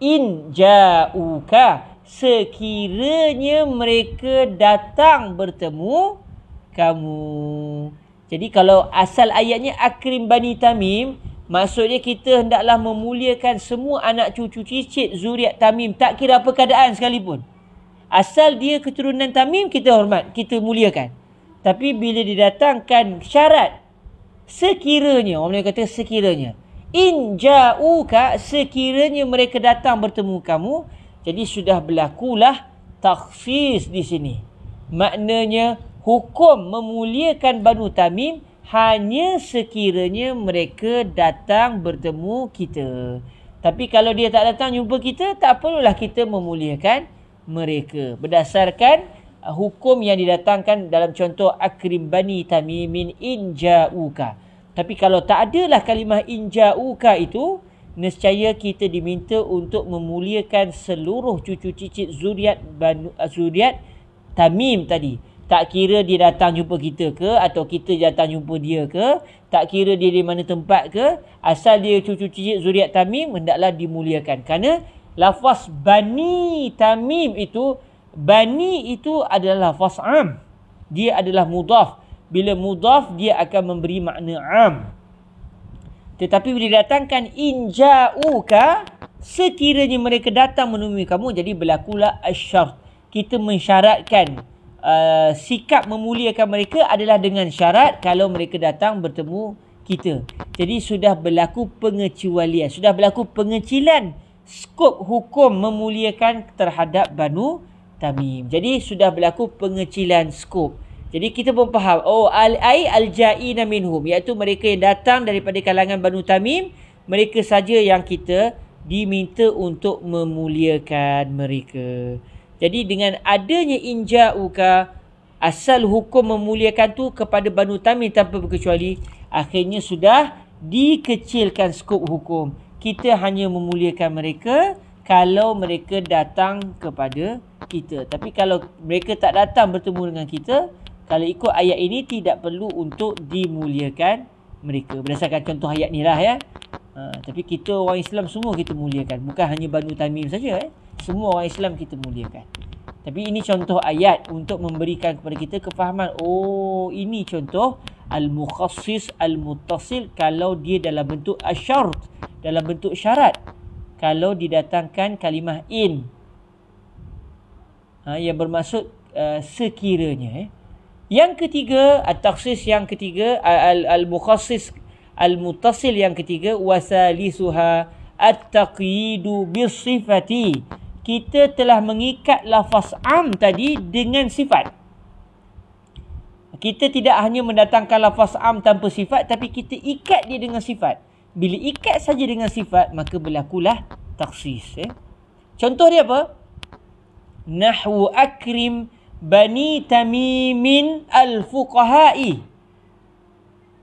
in jauka sekiranya mereka datang bertemu kamu jadi kalau asal ayatnya akrim bani tamim maksudnya kita hendaklah memuliakan semua anak cucu cicit zuriat tamim tak kira apa keadaan sekalipun asal dia keturunan tamim kita hormat kita muliakan tapi bila didatangkan syarat sekiranya orang boleh kata sekiranya in ja'uka sekiranya mereka datang bertemu kamu jadi sudah berlakulah takhfiz di sini maknanya hukum memuliakan Banu Tamim hanya sekiranya mereka datang bertemu kita tapi kalau dia tak datang jumpa kita tak perlulah kita memuliakan mereka berdasarkan hukum yang didatangkan dalam contoh akrim bani tamimin inja'uka. Tapi kalau tak adalah kalimah inja'uka itu, nescaya kita diminta untuk memuliakan seluruh cucu cicit zuriat banu, eh, zuriat tamim tadi. Tak kira dia datang jumpa kita ke atau kita datang jumpa dia ke, tak kira dia di mana tempat ke, asal dia cucu cicit zuriat tamim, hendaklah dimuliakan. Kerana lafaz bani tamim itu bani itu adalah fas'am. Dia adalah mudaf. Bila mudaf, dia akan memberi makna am. Tetapi bila datangkan inja'uka, sekiranya mereka datang menemui kamu, jadi berlakulah asyarat. Kita mensyaratkan uh, sikap memuliakan mereka adalah dengan syarat kalau mereka datang bertemu kita. Jadi sudah berlaku pengecualian, sudah berlaku pengecilan skop hukum memuliakan terhadap Banu tamim. Jadi sudah berlaku pengecilan skop. Jadi kita pun faham. Oh, al-ai al-ja'ina minhum. Iaitu mereka yang datang daripada kalangan Banu Tamim. Mereka saja yang kita diminta untuk memuliakan mereka. Jadi dengan adanya inja'uka, asal hukum memuliakan tu kepada Banu Tamim tanpa berkecuali, akhirnya sudah dikecilkan skop hukum. Kita hanya memuliakan mereka kalau mereka datang kepada kita. Tapi kalau mereka tak datang bertemu dengan kita, kalau ikut ayat ini tidak perlu untuk dimuliakan mereka. Berdasarkan contoh ayat ni lah ya. Ha, tapi kita orang Islam semua kita muliakan. Bukan hanya Banu Tamim saja. Eh. Semua orang Islam kita muliakan. Tapi ini contoh ayat untuk memberikan kepada kita kefahaman. Oh ini contoh Al-Mukhassis Al-Mutasil kalau dia dalam bentuk asyart. Dalam bentuk syarat. Kalau didatangkan kalimah in ha, yang bermaksud uh, sekiranya eh. yang ketiga at-takhsis yang ketiga al mukhasis al-mutasil yang ketiga wasalisuha at-taqyidu taqidu sifati kita telah mengikat lafaz am tadi dengan sifat kita tidak hanya mendatangkan lafaz am tanpa sifat tapi kita ikat dia dengan sifat bila ikat saja dengan sifat maka berlakulah taksis eh? contoh dia apa nahwu akrim bani tamimin al-fuqaha'i.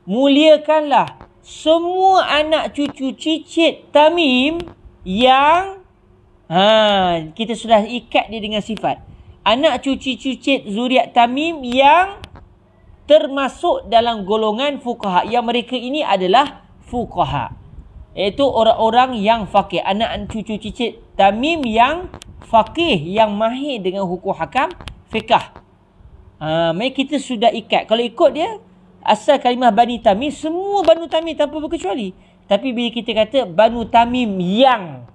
Muliakanlah semua anak cucu cicit tamim yang ha, kita sudah ikat dia dengan sifat. Anak cucu cicit zuriat tamim yang termasuk dalam golongan fuqaha. Yang mereka ini adalah fuqaha. Iaitu orang-orang yang fakir. Anak cucu cicit tamim yang faqih yang mahir dengan hukum hakam fiqah. Uh, ha, mai kita sudah ikat. Kalau ikut dia, asal kalimah Bani Tamim, semua Bani Tamim tanpa berkecuali. Tapi bila kita kata Bani Tamim yang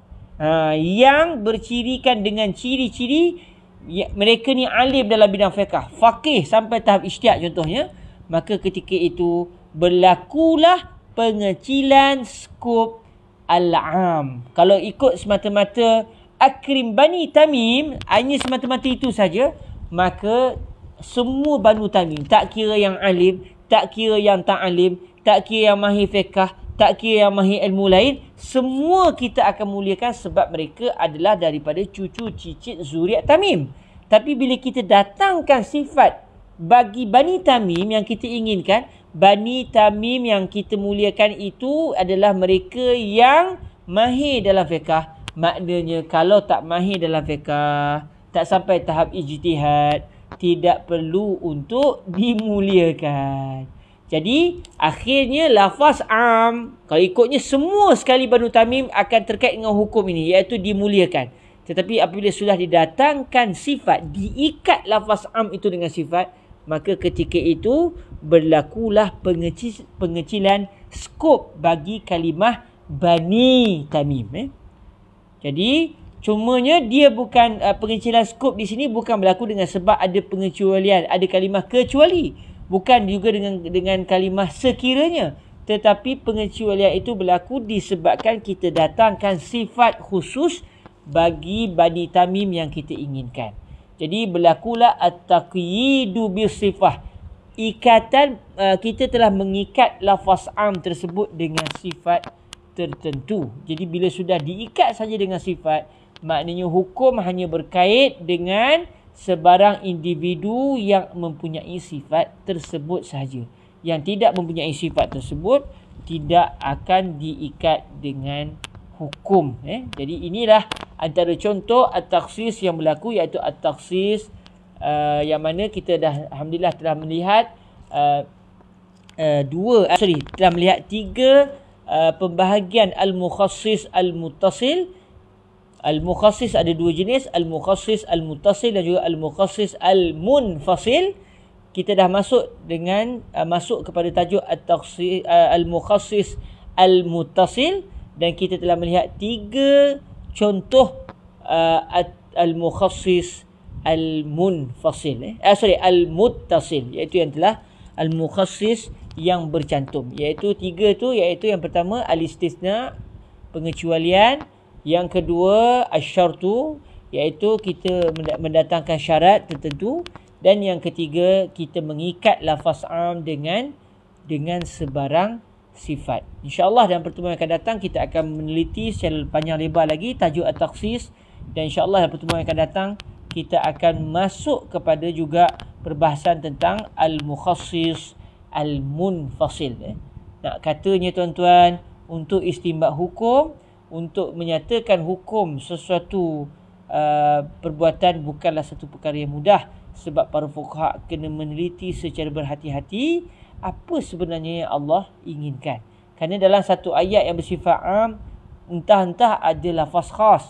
uh, yang bercirikan dengan ciri-ciri ya, mereka ni alim dalam bidang fiqah. Faqih sampai tahap ishtiak contohnya. Maka ketika itu berlakulah pengecilan skop al-am. Kalau ikut semata-mata Akrim Bani Tamim hanya semata-mata itu saja maka semua Banu Tamim tak kira yang alim tak kira yang tak alim tak kira yang mahir fiqah tak kira yang mahir ilmu lain semua kita akan muliakan sebab mereka adalah daripada cucu cicit zuriat Tamim tapi bila kita datangkan sifat bagi Bani Tamim yang kita inginkan Bani Tamim yang kita muliakan itu adalah mereka yang mahir dalam fiqah Maknanya kalau tak mahir dalam fiqah, tak sampai tahap ijtihad, tidak perlu untuk dimuliakan. Jadi akhirnya lafaz am kalau ikutnya semua sekali Banu Tamim akan terkait dengan hukum ini iaitu dimuliakan. Tetapi apabila sudah didatangkan sifat diikat lafaz am itu dengan sifat maka ketika itu berlakulah pengecilan skop bagi kalimah Bani Tamim. Eh? Jadi cumanya dia bukan uh, pengecilan skop di sini bukan berlaku dengan sebab ada pengecualian, ada kalimah kecuali. Bukan juga dengan dengan kalimah sekiranya. Tetapi pengecualian itu berlaku disebabkan kita datangkan sifat khusus bagi badi tamim yang kita inginkan. Jadi berlakulah at-taqyidu sifah. Ikatan uh, kita telah mengikat lafaz am tersebut dengan sifat tertentu. Jadi bila sudah diikat saja dengan sifat, maknanya hukum hanya berkait dengan sebarang individu yang mempunyai sifat tersebut sahaja. Yang tidak mempunyai sifat tersebut tidak akan diikat dengan hukum. Eh? Jadi inilah antara contoh at-taksis yang berlaku iaitu at-taksis uh, yang mana kita dah Alhamdulillah telah melihat uh, uh, dua, uh, sorry, telah melihat tiga Ah, pembahagian al-mukhassis al-muttasil al-mukhassis ada dua jenis al-mukhassis al-muttasil dan juga al-mukhassis al-munfasil kita dah masuk dengan uh, masuk kepada tajuk at-taksis ah, uh, al al-muttasil dan kita telah melihat tiga contoh uh, al-mukhassis al-munfasil eh? eh sorry al-muttasil iaitu yang telah al-mukhassis yang bercantum iaitu tiga tu iaitu yang pertama alistisna pengecualian yang kedua asyartu iaitu kita mendatangkan syarat tertentu dan yang ketiga kita mengikat lafaz am dengan dengan sebarang sifat insyaallah dalam pertemuan yang akan datang kita akan meneliti secara panjang lebar lagi tajuk at-taksis dan insyaallah dalam pertemuan yang akan datang kita akan masuk kepada juga perbahasan tentang al-mukhassis al-munfasil. Eh. Nak katanya tuan-tuan, untuk istimbak hukum, untuk menyatakan hukum sesuatu uh, perbuatan bukanlah satu perkara yang mudah sebab para fukuhak kena meneliti secara berhati-hati apa sebenarnya yang Allah inginkan. Kerana dalam satu ayat yang bersifat am, entah-entah ada lafaz khas,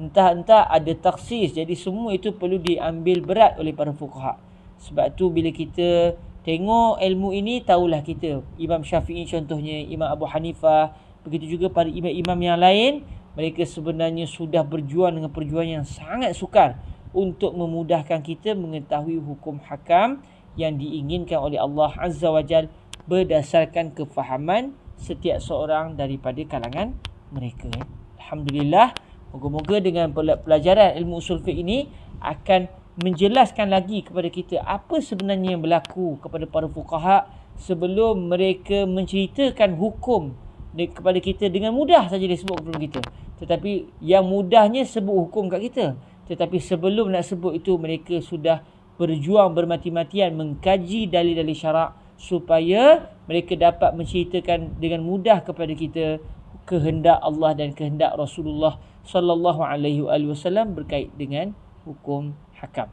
entah-entah ada taksis. Jadi semua itu perlu diambil berat oleh para fukuhak. Sebab tu bila kita Tengok ilmu ini tahulah kita Imam Syafi'i contohnya Imam Abu Hanifah Begitu juga pada imam-imam yang lain Mereka sebenarnya sudah berjuang dengan perjuangan yang sangat sukar Untuk memudahkan kita mengetahui hukum hakam Yang diinginkan oleh Allah Azza wa Jal Berdasarkan kefahaman setiap seorang daripada kalangan mereka Alhamdulillah Moga-moga dengan pelajaran ilmu usul fiqh ini Akan menjelaskan lagi kepada kita apa sebenarnya yang berlaku kepada para fukaha sebelum mereka menceritakan hukum kepada kita dengan mudah saja dia sebut kepada kita. Tetapi yang mudahnya sebut hukum kat kita. Tetapi sebelum nak sebut itu mereka sudah berjuang bermati-matian mengkaji dalil-dalil syarak supaya mereka dapat menceritakan dengan mudah kepada kita kehendak Allah dan kehendak Rasulullah sallallahu alaihi wasallam berkait dengan hukum hakam.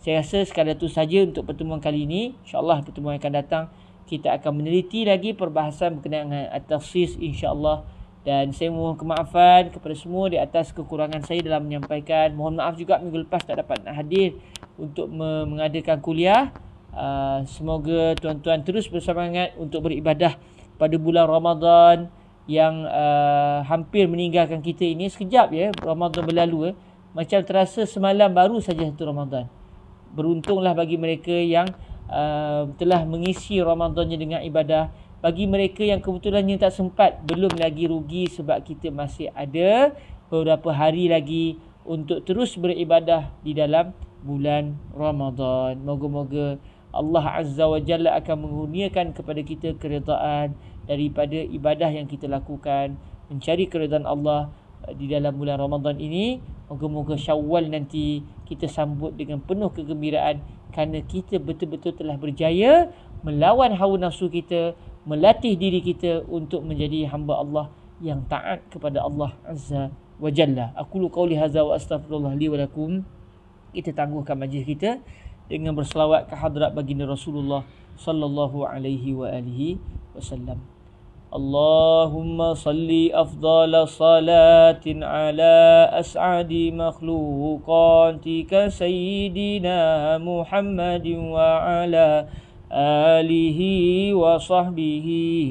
Saya rasa sekadar itu saja untuk pertemuan kali ini. InsyaAllah pertemuan yang akan datang kita akan meneliti lagi perbahasan berkenaan dengan at-tafsis insyaAllah. Dan saya mohon kemaafan kepada semua di atas kekurangan saya dalam menyampaikan. Mohon maaf juga minggu lepas tak dapat hadir untuk mengadakan kuliah. Ah, semoga tuan-tuan terus bersemangat untuk beribadah pada bulan Ramadan yang ah, hampir meninggalkan kita ini sekejap ya Ramadan berlalu eh macam terasa semalam baru saja satu Ramadan. Beruntunglah bagi mereka yang uh, telah mengisi Ramadannya dengan ibadah. Bagi mereka yang kebetulannya tak sempat, belum lagi rugi sebab kita masih ada beberapa hari lagi untuk terus beribadah di dalam bulan Ramadan. Moga-moga Allah Azza wa Jalla akan menghuniakan kepada kita keredaan daripada ibadah yang kita lakukan mencari keredaan Allah uh, di dalam bulan Ramadan ini Moga-moga syawal nanti kita sambut dengan penuh kegembiraan kerana kita betul-betul telah berjaya melawan hawa nafsu kita, melatih diri kita untuk menjadi hamba Allah yang taat kepada Allah Azza wa Jalla. Aku lu qawli hadza wa astaghfirullah li wa Kita tangguhkan majlis kita dengan berselawat ke hadrat baginda Rasulullah sallallahu alaihi wa alihi wasallam. اللهم صل افضل صلاه على اسعد مخلوقاتك سيدنا محمد وعلى اله وصحبه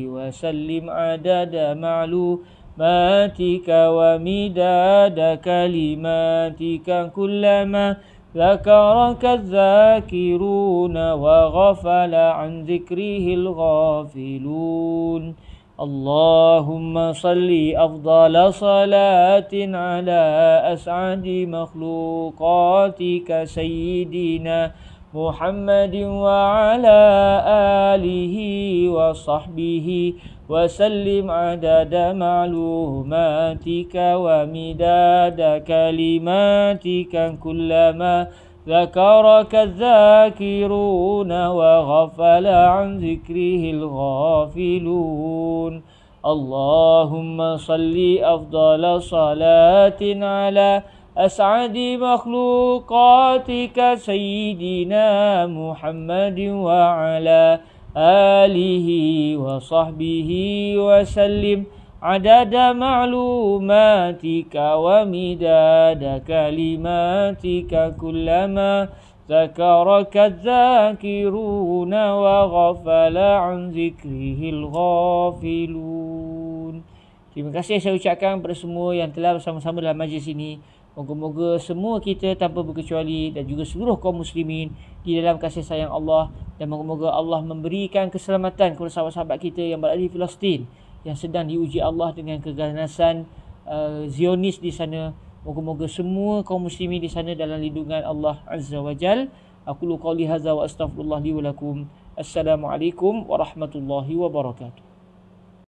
وسلم عدد معلوماتك ومداد كلماتك كلما ذكرك الذاكرون وغفل عن ذكره الغافلون اللهم صل أفضل صلاة على أسعد مخلوقاتك سيدنا محمد وعلى آله وصحبه وسلم عدد معلوماتك ومداد كلماتك كلما ذكرك الذاكرون وغفل عن ذكره الغافلون اللهم صل أفضل صلاة على أسعد مخلوقاتك سيدنا محمد وعلى آله وصحبه وسلم عدد معلوماتك ومداد كلماتك كلما ذكرك الذاكرون وغفل عن ذكره الغافلون Terima kasih saya ucapkan kepada semua yang telah bersama-sama dalam majlis ini. Moga-moga semua kita tanpa berkecuali dan juga seluruh kaum muslimin di dalam kasih sayang Allah dan moga-moga Allah memberikan keselamatan kepada sahabat-sahabat kita yang berada di Palestin yang sedang diuji Allah dengan keganasan uh, Zionis di sana. Moga-moga semua kaum muslimin di sana dalam lindungan Allah Azza wa Jal. Aku lukau lihaza wa astaghfirullah walakum. Assalamualaikum warahmatullahi wabarakatuh.